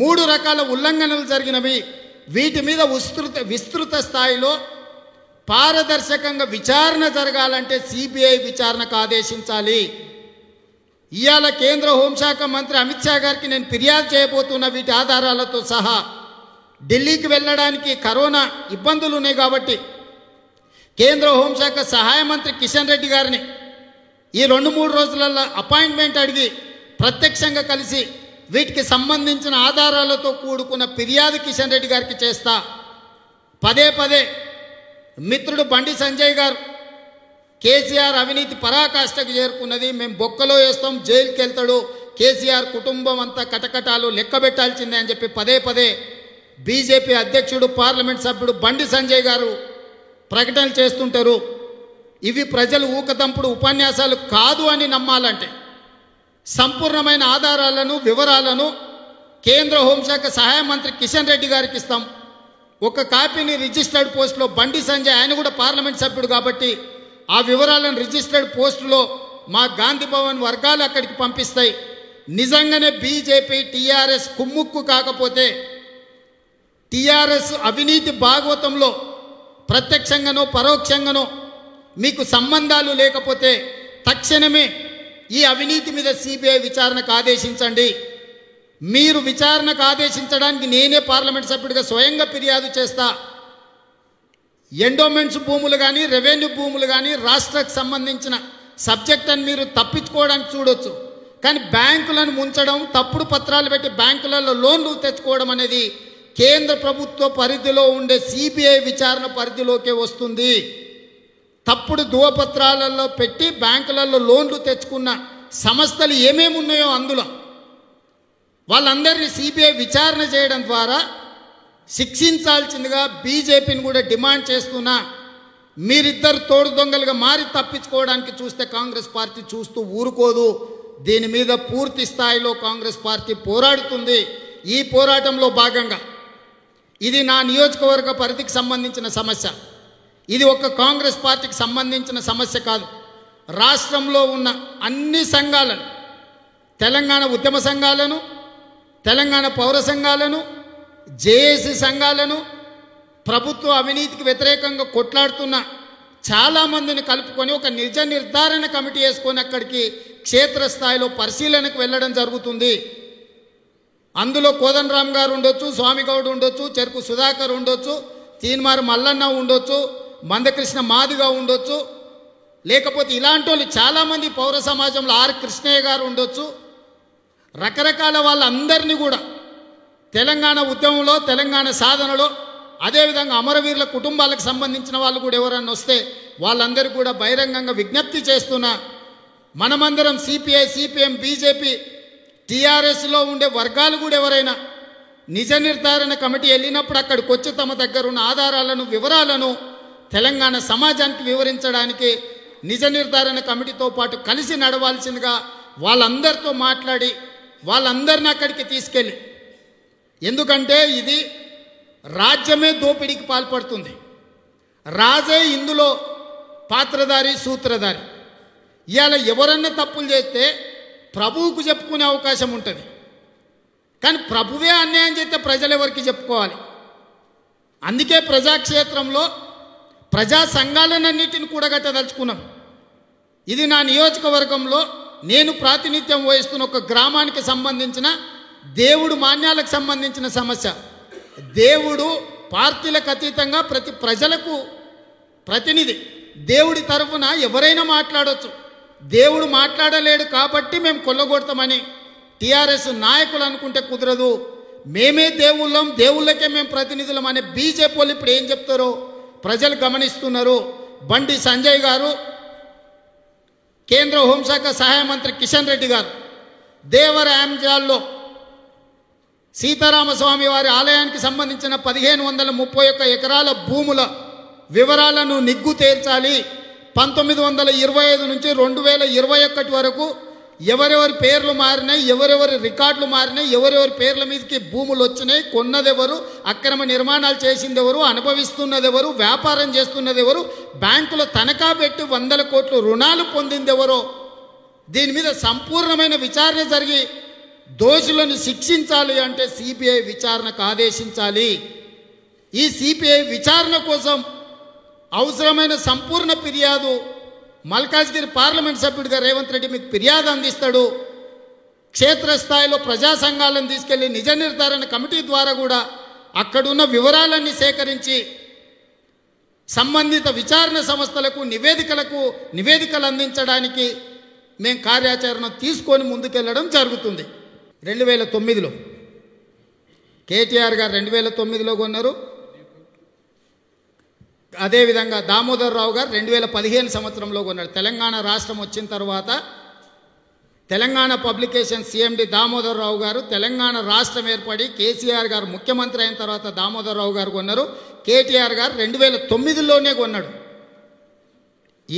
Speaker 1: మూడు రకాల ఉల్లంఘనలు జరిగినవి వీటి మీద విస్తృత విస్తృత స్థాయిలో పారదర్శకంగా విచారణ జరగాలంటే సిబిఐ విచారణకు ఆదేశించాలి ఇవాళ కేంద్ర హోంశాఖ మంత్రి అమిత్ షా గారికి నేను ఫిర్యాదు చేయబోతున్న వీటి ఆధారాలతో సహా ఢిల్లీకి వెళ్ళడానికి కరోనా ఇబ్బందులు ఉన్నాయి కాబట్టి కేంద్ర హోంశాఖ సహాయ మంత్రి కిషన్ రెడ్డి గారిని ఈ రెండు మూడు రోజులలో అపాయింట్మెంట్ అడిగి ప్రత్యక్షంగా కలిసి వీటికి సంబంధించిన ఆధారాలతో కూడుకున్న ఫిర్యాదు కిషన్ రెడ్డి గారికి చేస్తా పదే పదే మిత్రుడు బండి సంజయ్ గారు కేసీఆర్ అవినీతి పరాకాష్ఠకు చేరుకున్నది మేము బొక్కలో వేస్తాం జైలుకి వెళ్తాడు కేసీఆర్ కుటుంబం అంతా కటకటాలు లెక్క పెట్టాల్సిందే అని చెప్పి పదే పదే బీజేపీ అధ్యక్షుడు పార్లమెంట్ సభ్యుడు బండి సంజయ్ గారు ప్రకటనలు చేస్తుంటారు ఇవి ప్రజలు ఊకతంపుడు ఉపన్యాసాలు కాదు అని నమ్మాలంటే సంపూర్ణమైన ఆధారాలను వివరాలను కేంద్ర హోంశాఖ సహాయ మంత్రి కిషన్ రెడ్డి గారికి ఇస్తాం ఒక కాపీని రిజిస్టర్డ్ పోస్టులో బండి సంజయ్ ఆయన కూడా పార్లమెంట్ సభ్యుడు కాబట్టి ఆ వివరాలను రిజిస్టర్డ్ పోస్టులో మా గాంధీ భవన్ వర్గాలు అక్కడికి పంపిస్తాయి నిజంగానే బీజేపీ టీఆర్ఎస్ కుమ్ముక్కు కాకపోతే టీఆర్ఎస్ అవినీతి భాగవతంలో ప్రత్యక్షంగానో పరోక్షంగానో మీకు సంబంధాలు లేకపోతే తక్షణమే ఈ అవినీతి మీద సిబిఐ విచారణకు ఆదేశించండి మీరు విచారణకు ఆదేశించడానికి నేనే పార్లమెంట్ సభ్యుడిగా స్వయంగా ఫిర్యాదు చేస్తా ఎండోమెంట్స్ భూములు కానీ రెవెన్యూ భూములు కానీ రాష్ట్రకు సంబంధించిన సబ్జెక్ట్ అని మీరు తప్పించుకోవడానికి చూడొచ్చు కానీ బ్యాంకులను ముంచడం తప్పుడు పత్రాలు పెట్టి బ్యాంకులలో లోన్లు తెచ్చుకోవడం అనేది కేంద్ర ప్రభుత్వ పరిధిలో ఉండే సిబిఐ విచారణ పరిధిలోకే వస్తుంది తప్పుడు ధువపత్రాలలో పెట్టి బ్యాంకులలో లోన్లు తెచ్చుకున్న సంస్థలు ఏమేమి ఉన్నాయో అందులో వాళ్ళందరినీ సిబిఐ విచారణ చేయడం ద్వారా శిక్షించాల్సిందిగా బీజేపీని కూడా డిమాండ్ చేస్తున్నా మీరిద్దరు తోడు దొంగలుగా మారి తప్పించుకోవడానికి చూస్తే కాంగ్రెస్ పార్టీ చూస్తూ ఊరుకోదు దీని మీద పూర్తి స్థాయిలో కాంగ్రెస్ పార్టీ పోరాడుతుంది ఈ పోరాటంలో భాగంగా ఇది నా నియోజకవర్గ పరిధికి సంబంధించిన సమస్య ఇది ఒక కాంగ్రెస్ పార్టీకి సంబంధించిన సమస్య కాదు రాష్ట్రంలో ఉన్న అన్ని సంఘాలను తెలంగాణ ఉద్యమ సంఘాలను తెలంగాణ పౌర సంఘాలను జేఏసీ సంఘాలను ప్రభుత్వ అవినీతికి వ్యతిరేకంగా కొట్లాడుతున్న చాలామందిని కలుపుకొని ఒక నిజ నిర్ధారణ కమిటీ వేసుకొని అక్కడికి క్షేత్రస్థాయిలో పరిశీలనకు వెళ్ళడం జరుగుతుంది అందులో కోదండరామ్ గారు ఉండొచ్చు స్వామిగౌడ్ ఉండొచ్చు చెరుకు సుధాకర్ ఉండొచ్చు తీన్మారు మల్లన్న ఉండొచ్చు మందకృష్ణ మాదిగా ఉండొచ్చు లేకపోతే ఇలాంటి వాళ్ళు చాలామంది పౌర సమాజంలో ఆర్ కృష్ణయ్య గారు ఉండొచ్చు రకరకాల వాళ్ళందరినీ కూడా తెలంగాణ ఉద్యమంలో తెలంగాణ సాధనలో అదేవిధంగా అమరవీరుల కుటుంబాలకు సంబంధించిన వాళ్ళు కూడా ఎవరన్నా వస్తే వాళ్ళందరూ కూడా బహిరంగంగా విజ్ఞప్తి చేస్తున్నా మనమందరం సిపిఐ సిపిఎం బీజేపీ టీఆర్ఎస్లో ఉండే వర్గాలు కూడా ఎవరైనా నిజ నిర్ధారణ కమిటీ వెళ్ళినప్పుడు అక్కడికి వచ్చి తమ దగ్గర ఉన్న ఆధారాలను వివరాలను తెలంగాణ సమాజానికి వివరించడానికి నిజ నిర్ధారణ కమిటీతో పాటు కలిసి నడవాల్సిందిగా వాళ్ళందరితో మాట్లాడి వాళ్ళందరిని అక్కడికి తీసుకెళ్ళి ఎందుకంటే ఇది రాజ్యమే దోపిడీకి పాల్పడుతుంది రాజే ఇందులో పాత్రధారి సూత్రధారి ఇవాళ ఎవరన్నా తప్పులు చేస్తే ప్రభువుకు చెప్పుకునే అవకాశం ఉంటుంది కానీ ప్రభువే అన్యాయం చేస్తే ప్రజలు ఎవరికి చెప్పుకోవాలి అందుకే ప్రజాక్షేత్రంలో ప్రజా సంఘాలన్నింటిని కూడగట్టదలుచుకున్నాం ఇది నా నియోజకవర్గంలో నేను ప్రాతినిధ్యం వహిస్తున్న ఒక గ్రామానికి సంబంధించిన దేవుడు మాన్యాలకు సంబంధించిన సమస్య దేవుడు పార్టీలకు అతీతంగా ప్రతి ప్రజలకు ప్రతినిధి దేవుడి తరఫున ఎవరైనా మాట్లాడవచ్చు దేవుడు మాట్లాడలేడు కాబట్టి మేము కొల్లగొడతామని టీఆర్ఎస్ నాయకులు అనుకుంటే కుదరదు మేమే దేవుళ్ళం దేవుళ్ళకే మేము ప్రతినిధులం అనే బీజేపీ వాళ్ళు ఇప్పుడు ఏం చెప్తారో ప్రజలు గమనిస్తున్నారు బండి సంజయ్ గారు కేంద్ర హోంశాఖ సహాయ మంత్రి కిషన్ రెడ్డి గారు దేవర యాంజాల్లో సీతారామస్వామి వారి ఆలయానికి సంబంధించిన పదిహేను వందల ముప్పై ఒక్క ఎకరాల భూముల వివరాలను నిగ్గు తేల్చాలి పంతొమ్మిది వందల ఇరవై ఐదు నుంచి రెండు వేల ఇరవై ఒకటి వరకు ఎవరెవరి పేర్లు మారినాయి ఎవరెవరి రికార్డులు మారినాయి ఎవరెవరి పేర్ల మీదకి భూములు వచ్చినాయి కొన్నదెవరు అక్రమ నిర్మాణాలు చేసిందెవరు అనుభవిస్తున్నదెవరు వ్యాపారం చేస్తున్నదెవరు బ్యాంకులో తనఖా పెట్టి వందల కోట్లు రుణాలు పొందిందెవరో దీని మీద సంపూర్ణమైన విచారణ జరిగి దోషులను శిక్షించాలి అంటే సిబిఐ విచారణకు ఆదేశించాలి ఈ సిబిఐ విచారణ కోసం అవసరమైన సంపూర్ణ ఫిర్యాదు మల్కాజ్గిరి పార్లమెంట్ సభ్యుడిగా రేవంత్ రెడ్డి మీకు ఫిర్యాదు అందిస్తాడు క్షేత్రస్థాయిలో ప్రజా సంఘాలను తీసుకెళ్లి నిజ నిర్ధారణ కమిటీ ద్వారా కూడా అక్కడున్న వివరాలన్నీ సేకరించి సంబంధిత విచారణ సంస్థలకు నివేదికలకు నివేదికలు అందించడానికి మేము కార్యాచరణ తీసుకొని ముందుకెళ్ళడం జరుగుతుంది రెండు వేల తొమ్మిదిలో కేటీఆర్ గారు రెండు వేల తొమ్మిదిలో కొన్నారు అదేవిధంగా దామోదర్ రావు గారు రెండు వేల పదిహేను సంవత్సరంలో కొన్నారు తెలంగాణ రాష్ట్రం వచ్చిన తర్వాత తెలంగాణ పబ్లికేషన్ సీఎండి దామోదర్ రావు గారు తెలంగాణ రాష్ట్రం ఏర్పడి కేసీఆర్ గారు ముఖ్యమంత్రి అయిన తర్వాత దామోదర్ రావు గారు కొన్నారు కేటీఆర్ గారు రెండు వేల తొమ్మిదిలోనే కొన్నాడు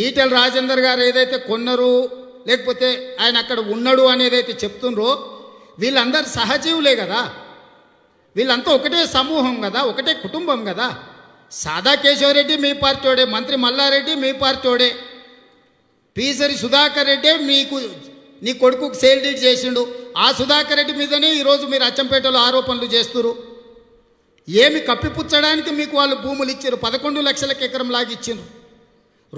Speaker 1: ఈటెల రాజేందర్ గారు ఏదైతే కొన్నారు లేకపోతే ఆయన అక్కడ ఉన్నాడు అనేదైతే చెప్తుండ్రో వీళ్ళందరు సహజీవులే కదా వీళ్ళంతా ఒకటే సమూహం కదా ఒకటే కుటుంబం కదా సాదా కేశవరెడ్డి మీ పార్టీ మంత్రి మల్లారెడ్డి మీ పార్టీ పీసరి సుధాకర్ రెడ్డి మీకు నీ కొడుకుకు సేల్ డీడ్ చేసిండు ఆ సుధాకర్ రెడ్డి మీదనే ఈరోజు మీరు అచ్చంపేటలో ఆరోపణలు చేస్తురు ఏమి కప్పిపుచ్చడానికి మీకు వాళ్ళు భూములు ఇచ్చారు పదకొండు లక్షలకు ఎకరం లాగిచ్చిండ్రు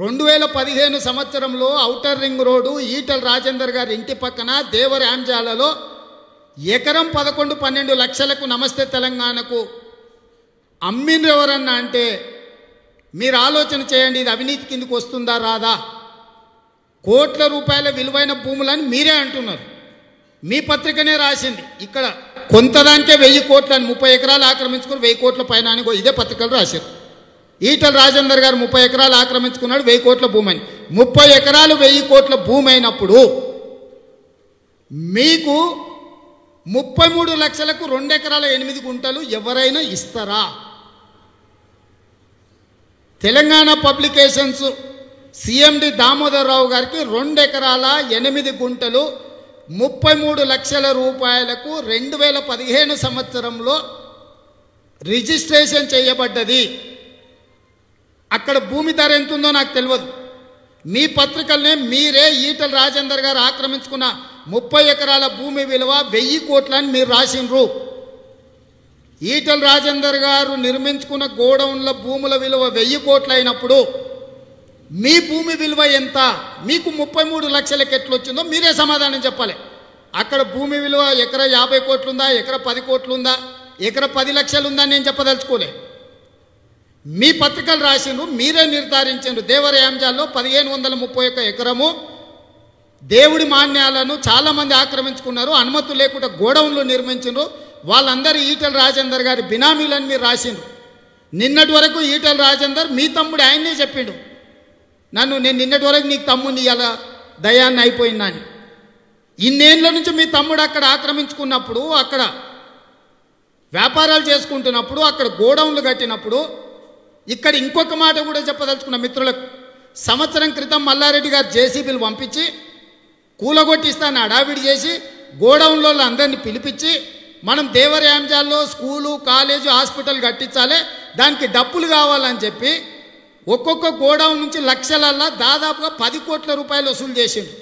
Speaker 1: రెండు వేల పదిహేను సంవత్సరంలో outer ring road Etela Rajender గారి ఇంటి పక్కన దేవరాంజాలలో ఎకరం పదకొండు పన్నెండు లక్షలకు నమస్తే తెలంగాణకు అమ్మిండ్రు ఎవరన్నా అంటే మీరు ఆలోచన చేయండి ఇది అవినీతి కిందకు వస్తుందా రాదా కోట్ల రూపాయల విలువైన భూములని మీరే అంటున్నారు మీ పత్రికనే రాసింది ఇక్కడ కొంతదానికే వెయ్యి కోట్లని ముప్పై ఎకరాలు ఆక్రమించుకుని వెయ్యి కోట్ల పైన అని ఇదే పత్రికలు రాశారు ఈటల రాజేందర్ గారు ముప్పై ఎకరాలు ఆక్రమించుకున్నాడు వెయ్యి కోట్ల భూమి అని ముప్పై ఎకరాలు వెయ్యి కోట్ల భూమి అయినప్పుడు మీకు ముప్పై మూడు లక్షలకు రెండు ఎకరాల ఎనిమిది గుంటలు ఎవరైనా ఇస్తారా తెలంగాణ పబ్లికేషన్స్ దామోదర్ దామోదరరావు గారికి రెండు ఎకరాల ఎనిమిది గుంటలు ముప్పై మూడు లక్షల రూపాయలకు రెండు వేల పదిహేను సంవత్సరంలో రిజిస్ట్రేషన్ చేయబడ్డది అక్కడ భూమి ధర ఎంత ఉందో నాకు తెలియదు మీ పత్రికల్నే మీరే ఈటల రాజేందర్ గారు ఆక్రమించుకున్న ముప్పై ఎకరాల భూమి విలువ వెయ్యి కోట్లని మీరు రాసిండ్రు ఈటల రాజేందర్ గారు నిర్మించుకున్న గోడౌన్ల భూముల విలువ వెయ్యి కోట్లైనప్పుడు మీ భూమి విలువ ఎంత మీకు ముప్పై మూడు లక్షలకి ఎట్లొచ్చిందో మీరే సమాధానం చెప్పాలి అక్కడ భూమి విలువ ఎకర యాభై కోట్లుందా ఎకర పది కోట్లుందా ఎకర పది లక్షలుందా నేను చెప్పదలుచుకోలే మీ పత్రికలు రాసిండ్రు మీరే నిర్ధారించారు దేవరయాంజాల్లో పదిహేను వందల ముప్పై ఒక్క ఎకరము దేవుడి మాన్యాలను చాలామంది ఆక్రమించుకున్నారు అనుమతులు లేకుండా గోడౌన్లు నిర్మించారు వాళ్ళందరూ ఈటల రాజేందర్ గారి బినామీలని మీరు రాసిండ్రు నిన్నటి వరకు ఈటల రాజేందర్ మీ తమ్ముడు ఆయన్నే చెప్పిండు నన్ను నేను నిన్నటి వరకు నీకు తమ్ముడిని ఎలా దయాన్ని అని ఇన్నేళ్ళ నుంచి మీ తమ్ముడు అక్కడ ఆక్రమించుకున్నప్పుడు అక్కడ వ్యాపారాలు చేసుకుంటున్నప్పుడు అక్కడ గోడౌన్లు కట్టినప్పుడు ఇక్కడ ఇంకొక మాట కూడా చెప్పదలుచుకున్న మిత్రులకు సంవత్సరం క్రితం మల్లారెడ్డి గారు జేసీబీలు పంపించి కూలగొట్టిస్తాను అడావిడి చేసి గోడౌన్లో అందరినీ పిలిపించి మనం దేవరయాంజాల్లో స్కూలు కాలేజు హాస్పిటల్ కట్టించాలి దానికి డబ్బులు కావాలని చెప్పి ఒక్కొక్క గోడౌన్ నుంచి లక్షలల్లా దాదాపుగా పది కోట్ల రూపాయలు వసూలు చేసిండు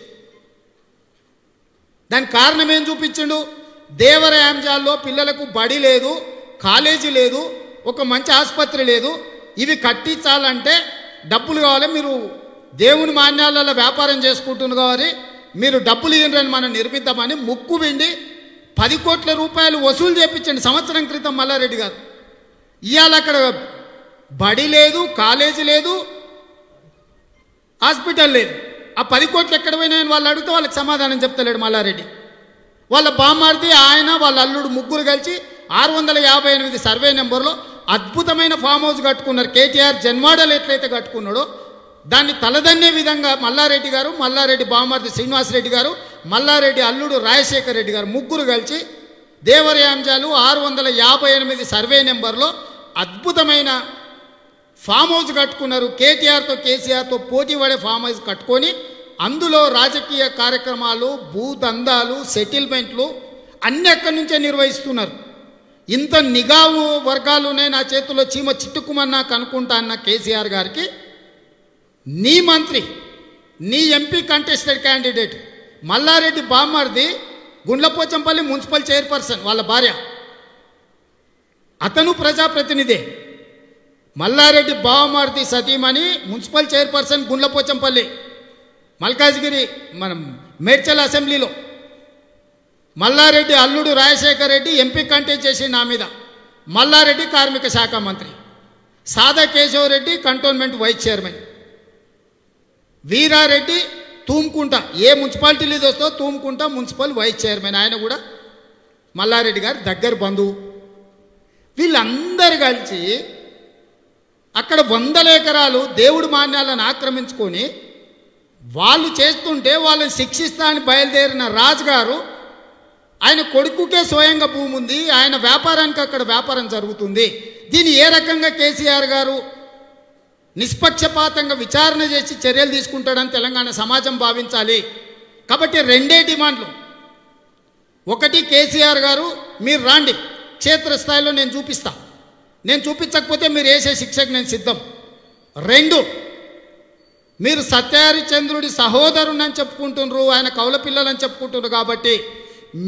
Speaker 1: దానికి కారణం ఏం చూపించిండు దేవరయాంజాల్లో పిల్లలకు బడి లేదు కాలేజీ లేదు ఒక మంచి ఆసుపత్రి లేదు ఇవి కట్టించాలంటే డబ్బులు కావాలి మీరు దేవుని మాన్యాలలో వ్యాపారం చేసుకుంటున్నారు కాబట్టి మీరు డబ్బులు ఇవ్వరని మనం నిర్మిద్దామని ముక్కు విండి పది కోట్ల రూపాయలు వసూలు చేయించండి సంవత్సరం క్రితం మల్లారెడ్డి గారు ఇవాళ అక్కడ బడి లేదు కాలేజీ లేదు హాస్పిటల్ లేదు ఆ పది కోట్లు ఎక్కడ పోయినాయని వాళ్ళు అడిగితే వాళ్ళకి సమాధానం చెప్తలేడు మల్లారెడ్డి వాళ్ళ బామ్మారిది ఆయన వాళ్ళ అల్లుడు ముగ్గురు కలిసి ఆరు వందల యాభై ఎనిమిది సర్వే నెంబర్లో అద్భుతమైన ఫామ్ హౌస్ కట్టుకున్నారు కేటీఆర్ జన్మాడలు ఎట్లయితే కట్టుకున్నాడో దాన్ని తలదన్నే విధంగా మల్లారెడ్డి గారు మల్లారెడ్డి బామర్ది శ్రీనివాసరెడ్డి గారు మల్లారెడ్డి అల్లుడు రాజశేఖర రెడ్డి గారు ముగ్గురు కలిసి దేవరయాంజాలు ఆరు వందల యాభై ఎనిమిది సర్వే నెంబర్లో అద్భుతమైన ఫామ్ హౌస్ కట్టుకున్నారు కేటీఆర్తో కేసీఆర్తో పోటీ పడే ఫామ్ హౌస్ కట్టుకొని అందులో రాజకీయ కార్యక్రమాలు భూదందాలు సెటిల్మెంట్లు అన్ని ఎక్కడి నుంచే నిర్వహిస్తున్నారు ఇంత నిఘావు వర్గాలునే నా చేతిలో చీమ చిట్టుకుమన్నా కనుక్కుంటా అన్న కేసీఆర్ గారికి నీ మంత్రి నీ ఎంపీ కంటెస్టెడ్ క్యాండిడేట్ మల్లారెడ్డి బామ్మర్ది గుండ్లపోచంపల్లి మున్సిపల్ చైర్పర్సన్ వాళ్ళ భార్య అతను ప్రజాప్రతినిధే మల్లారెడ్డి బావమారుతి సతీమణి మున్సిపల్ చైర్పర్సన్ గుండ్లపోచంపల్లి మల్కాజ్గిరి మనం మేడ్చల్ అసెంబ్లీలో మల్లారెడ్డి అల్లుడు రాజశేఖర్ రెడ్డి ఎంపీ కంటే చేసి నా మీద మల్లారెడ్డి కార్మిక శాఖ మంత్రి Sada Keshava Reddy cantonment vice chairman Veera Reddy Thumukunta ఏ మున్సిపాలిటీ లేదు వస్తో తూముకుంటా మున్సిపల్ వైస్ చైర్మన్ ఆయన కూడా మల్లారెడ్డి గారి దగ్గర బంధువు వీళ్ళందరూ కలిసి అక్కడ వందల ఎకరాలు దేవుడు మాన్యాలను ఆక్రమించుకొని వాళ్ళు చేస్తుంటే వాళ్ళని శిక్షిస్తా అని బయలుదేరిన రాజుగారు ఆయన కొడుకుకే స్వయంగా భూమి ఉంది ఆయన వ్యాపారానికి అక్కడ వ్యాపారం జరుగుతుంది దీన్ని ఏ రకంగా కేసీఆర్ గారు నిష్పక్షపాతంగా విచారణ చేసి చర్యలు తీసుకుంటాడని తెలంగాణ సమాజం భావించాలి కాబట్టి రెండే డిమాండ్లు ఒకటి కేసీఆర్ గారు మీరు రాండి క్షేత్రస్థాయిలో నేను చూపిస్తా నేను చూపించకపోతే మీరు వేసే శిక్షకు నేను సిద్ధం రెండు మీరు సత్యహరిచంద్రుడి సహోదరునని చెప్పుకుంటున్నారు ఆయన కౌల పిల్లలని చెప్పుకుంటున్నారు కాబట్టి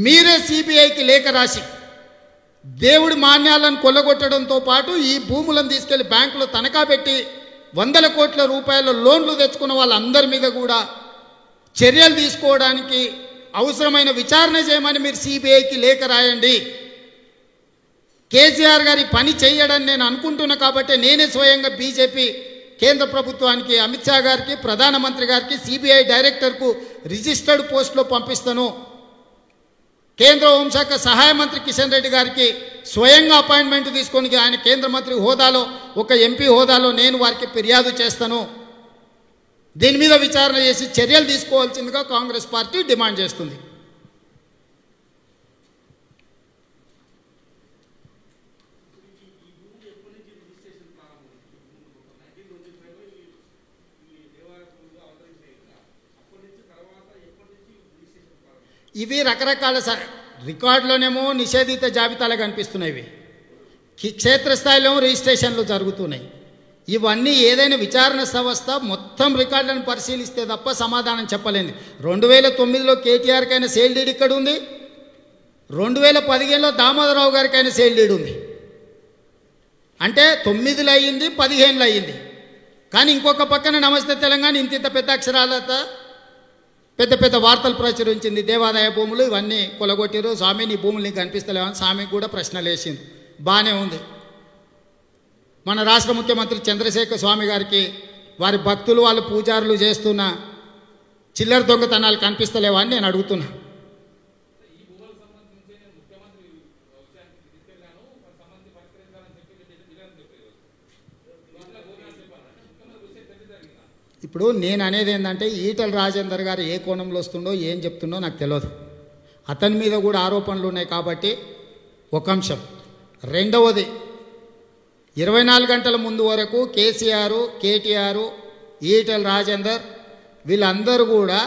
Speaker 1: మీరే సిబిఐకి లేఖ రాసి దేవుడి మాన్యాలను కొల్లగొట్టడంతో పాటు ఈ భూములను తీసుకెళ్లి బ్యాంకులో తనఖా పెట్టి వందల కోట్ల రూపాయల లోన్లు తెచ్చుకున్న వాళ్ళందరి మీద కూడా చర్యలు తీసుకోవడానికి అవసరమైన విచారణ చేయమని మీరు సిబిఐకి లేఖ రాయండి కేసీఆర్ గారి పని చేయడని నేను అనుకుంటున్నా కాబట్టి నేనే స్వయంగా బీజేపీ కేంద్ర ప్రభుత్వానికి అమిత్ షా గారికి ప్రధానమంత్రి గారికి సిబిఐ డైరెక్టర్కు రిజిస్టర్డ్ పోస్టులో పంపిస్తాను కేంద్ర హోంశాఖ సహాయ మంత్రి కిషన్ రెడ్డి గారికి స్వయంగా అపాయింట్మెంట్ తీసుకొని ఆయన కేంద్ర మంత్రి హోదాలో ఒక ఎంపీ హోదాలో నేను వారికి ఫిర్యాదు చేస్తాను దీని మీద విచారణ చేసి చర్యలు తీసుకోవాల్సిందిగా కాంగ్రెస్ పార్టీ డిమాండ్ చేస్తుంది ఇవి రకరకాల రికార్డులోనేమో నిషేధిత జాబితాలు కనిపిస్తున్నాయి క్షేత్రస్థాయిలో రిజిస్ట్రేషన్లు జరుగుతున్నాయి ఇవన్నీ ఏదైనా విచారణ సంస్థ మొత్తం రికార్డులను పరిశీలిస్తే తప్ప సమాధానం చెప్పలేదు రెండు వేల తొమ్మిదిలో కేటీఆర్కైనా సేల్ డీడ్ ఇక్కడ ఉంది రెండు వేల పదిహేనులో దామోదరరావు గారికైనా సేల్ డీడ్ ఉంది అంటే తొమ్మిదిలో అయ్యింది పదిహేనులో అయ్యింది కానీ ఇంకొక పక్కన నమస్తే తెలంగాణ ఇంత పెద్ద అక్షరాలతో పెద్ద పెద్ద వార్తలు ప్రచురించింది దేవాదాయ భూములు ఇవన్నీ కొలగొట్టారు స్వామి నీ భూములు నీకు కనిపిస్తలేవు అని స్వామికి కూడా ప్రశ్నలు వేసింది బాగానే ఉంది మన రాష్ట్ర ముఖ్యమంత్రి చంద్రశేఖర్ స్వామి గారికి వారి భక్తులు వాళ్ళు పూజారులు చేస్తున్న చిల్లర దొంగతనాలు కనిపిస్తలేవా అని నేను అడుగుతున్నా ఇప్పుడు నేను అనేది ఏంటంటే ఈటల రాజేందర్ గారు ఏ కోణంలో వస్తుండో ఏం చెప్తుండో నాకు తెలియదు అతని మీద కూడా ఆరోపణలు ఉన్నాయి కాబట్టి ఒక అంశం రెండవది ఇరవై నాలుగు గంటల ముందు వరకు కేసీఆర్ కేటీఆర్ ఈటల రాజేందర్ వీళ్ళందరూ కూడా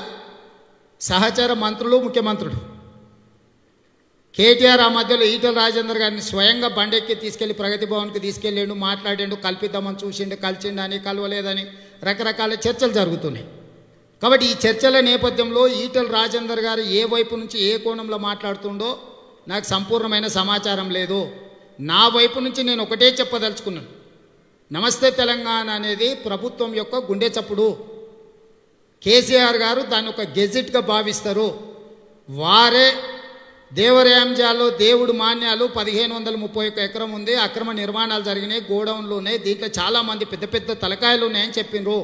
Speaker 1: సహచర మంత్రులు ముఖ్యమంత్రుడు కేటీఆర్ ఆ మధ్యలో ఈటల రాజేందర్ గారిని స్వయంగా బండెక్కి తీసుకెళ్లి ప్రగతి భవన్కి తీసుకెళ్ళిండు మాట్లాడిండు కల్పిద్దామని చూసిండు అని కలవలేదని రకరకాల చర్చలు జరుగుతున్నాయి కాబట్టి ఈ చర్చల నేపథ్యంలో ఈటల రాజేందర్ గారు ఏ వైపు నుంచి ఏ కోణంలో మాట్లాడుతుండో నాకు సంపూర్ణమైన సమాచారం లేదు నా వైపు నుంచి నేను ఒకటే చెప్పదలుచుకున్నాను నమస్తే తెలంగాణ అనేది ప్రభుత్వం యొక్క గుండె చప్పుడు కేసీఆర్ గారు దాన్ని ఒక గెజిట్గా భావిస్తారు వారే దేవరయాంజాల్లో దేవుడు మాన్యాలు పదిహేను వందల ముప్పై ఒక్క ఎకరం ఉంది అక్రమ నిర్మాణాలు జరిగినాయి గోడౌన్లు ఉన్నాయి దీంట్లో చాలామంది పెద్ద పెద్ద తలకాయలు ఉన్నాయని చెప్పిండ్రు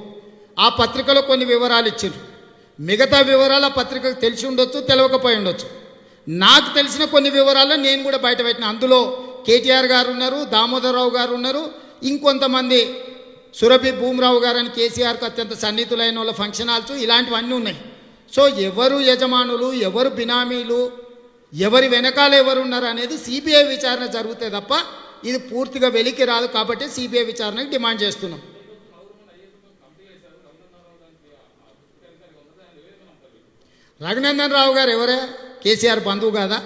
Speaker 1: ఆ పత్రికలో కొన్ని వివరాలు ఇచ్చిండ్రు మిగతా వివరాలు ఆ పత్రికకు తెలిసి ఉండొచ్చు తెలవకపోయి ఉండొచ్చు నాకు తెలిసిన కొన్ని వివరాలు నేను కూడా బయట పెట్టిన అందులో కేటీఆర్ గారు ఉన్నారు దామోదరరావు గారు ఉన్నారు ఇంకొంతమంది సురభి భూమరావు గారు అని కేసీఆర్కి అత్యంత సన్నిహితులైన వాళ్ళ ఫంక్షన్ హాల్స్ ఇలాంటివన్నీ ఉన్నాయి సో ఎవరు యజమానులు ఎవరు బినామీలు ఎవరి వెనకాల ఎవరు ఉన్నారు అనేది సిబిఐ విచారణ జరిగితే తప్ప ఇది పూర్తిగా వెలికి రాదు కాబట్టి సిబిఐ విచారణకు డిమాండ్ చేస్తున్నాం రఘునందన్ రావు గారు ఎవరే కేసీఆర్ బంధువు కాదా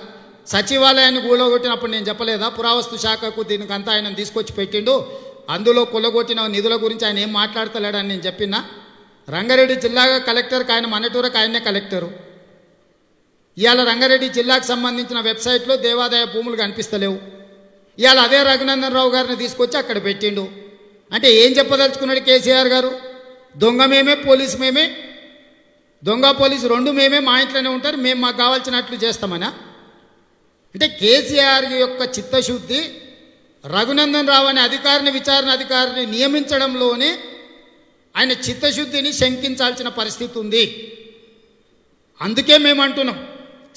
Speaker 1: సచివాలయాన్ని కూలగొట్టినప్పుడు నేను చెప్పలేదా పురావస్తు శాఖకు దీనికంతా ఆయన తీసుకొచ్చి పెట్టిండు అందులో కొల్లగొట్టిన నిధుల గురించి ఆయన ఏం మాట్లాడతలేడని నేను చెప్పినా రంగారెడ్డి జిల్లాగా కలెక్టర్కి ఆయన మనటూరకు ఆయనే కలెక్టరు ఇవాళ రంగారెడ్డి జిల్లాకు సంబంధించిన వెబ్సైట్లో దేవాదాయ భూములు కనిపిస్తలేవు ఇవాళ అదే రఘునందనరావు గారిని తీసుకొచ్చి అక్కడ పెట్టిండు అంటే ఏం చెప్పదలుచుకున్నాడు కేసీఆర్ గారు దొంగ మేమే పోలీసు మేమే దొంగ పోలీసు రెండు మేమే మా ఇంట్లోనే ఉంటారు మేము మాకు కావాల్సినట్లు చేస్తామనా అంటే కేసీఆర్ యొక్క చిత్తశుద్ధి రఘునందన్ రావు అనే అధికారిని విచారణ అధికారిని నియమించడంలోనే ఆయన చిత్తశుద్ధిని శంకించాల్సిన పరిస్థితి ఉంది అందుకే మేము అంటున్నాం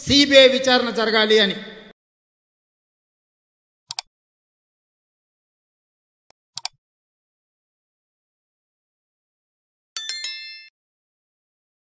Speaker 1: సిబిఐ విచారణ జరగాలి అని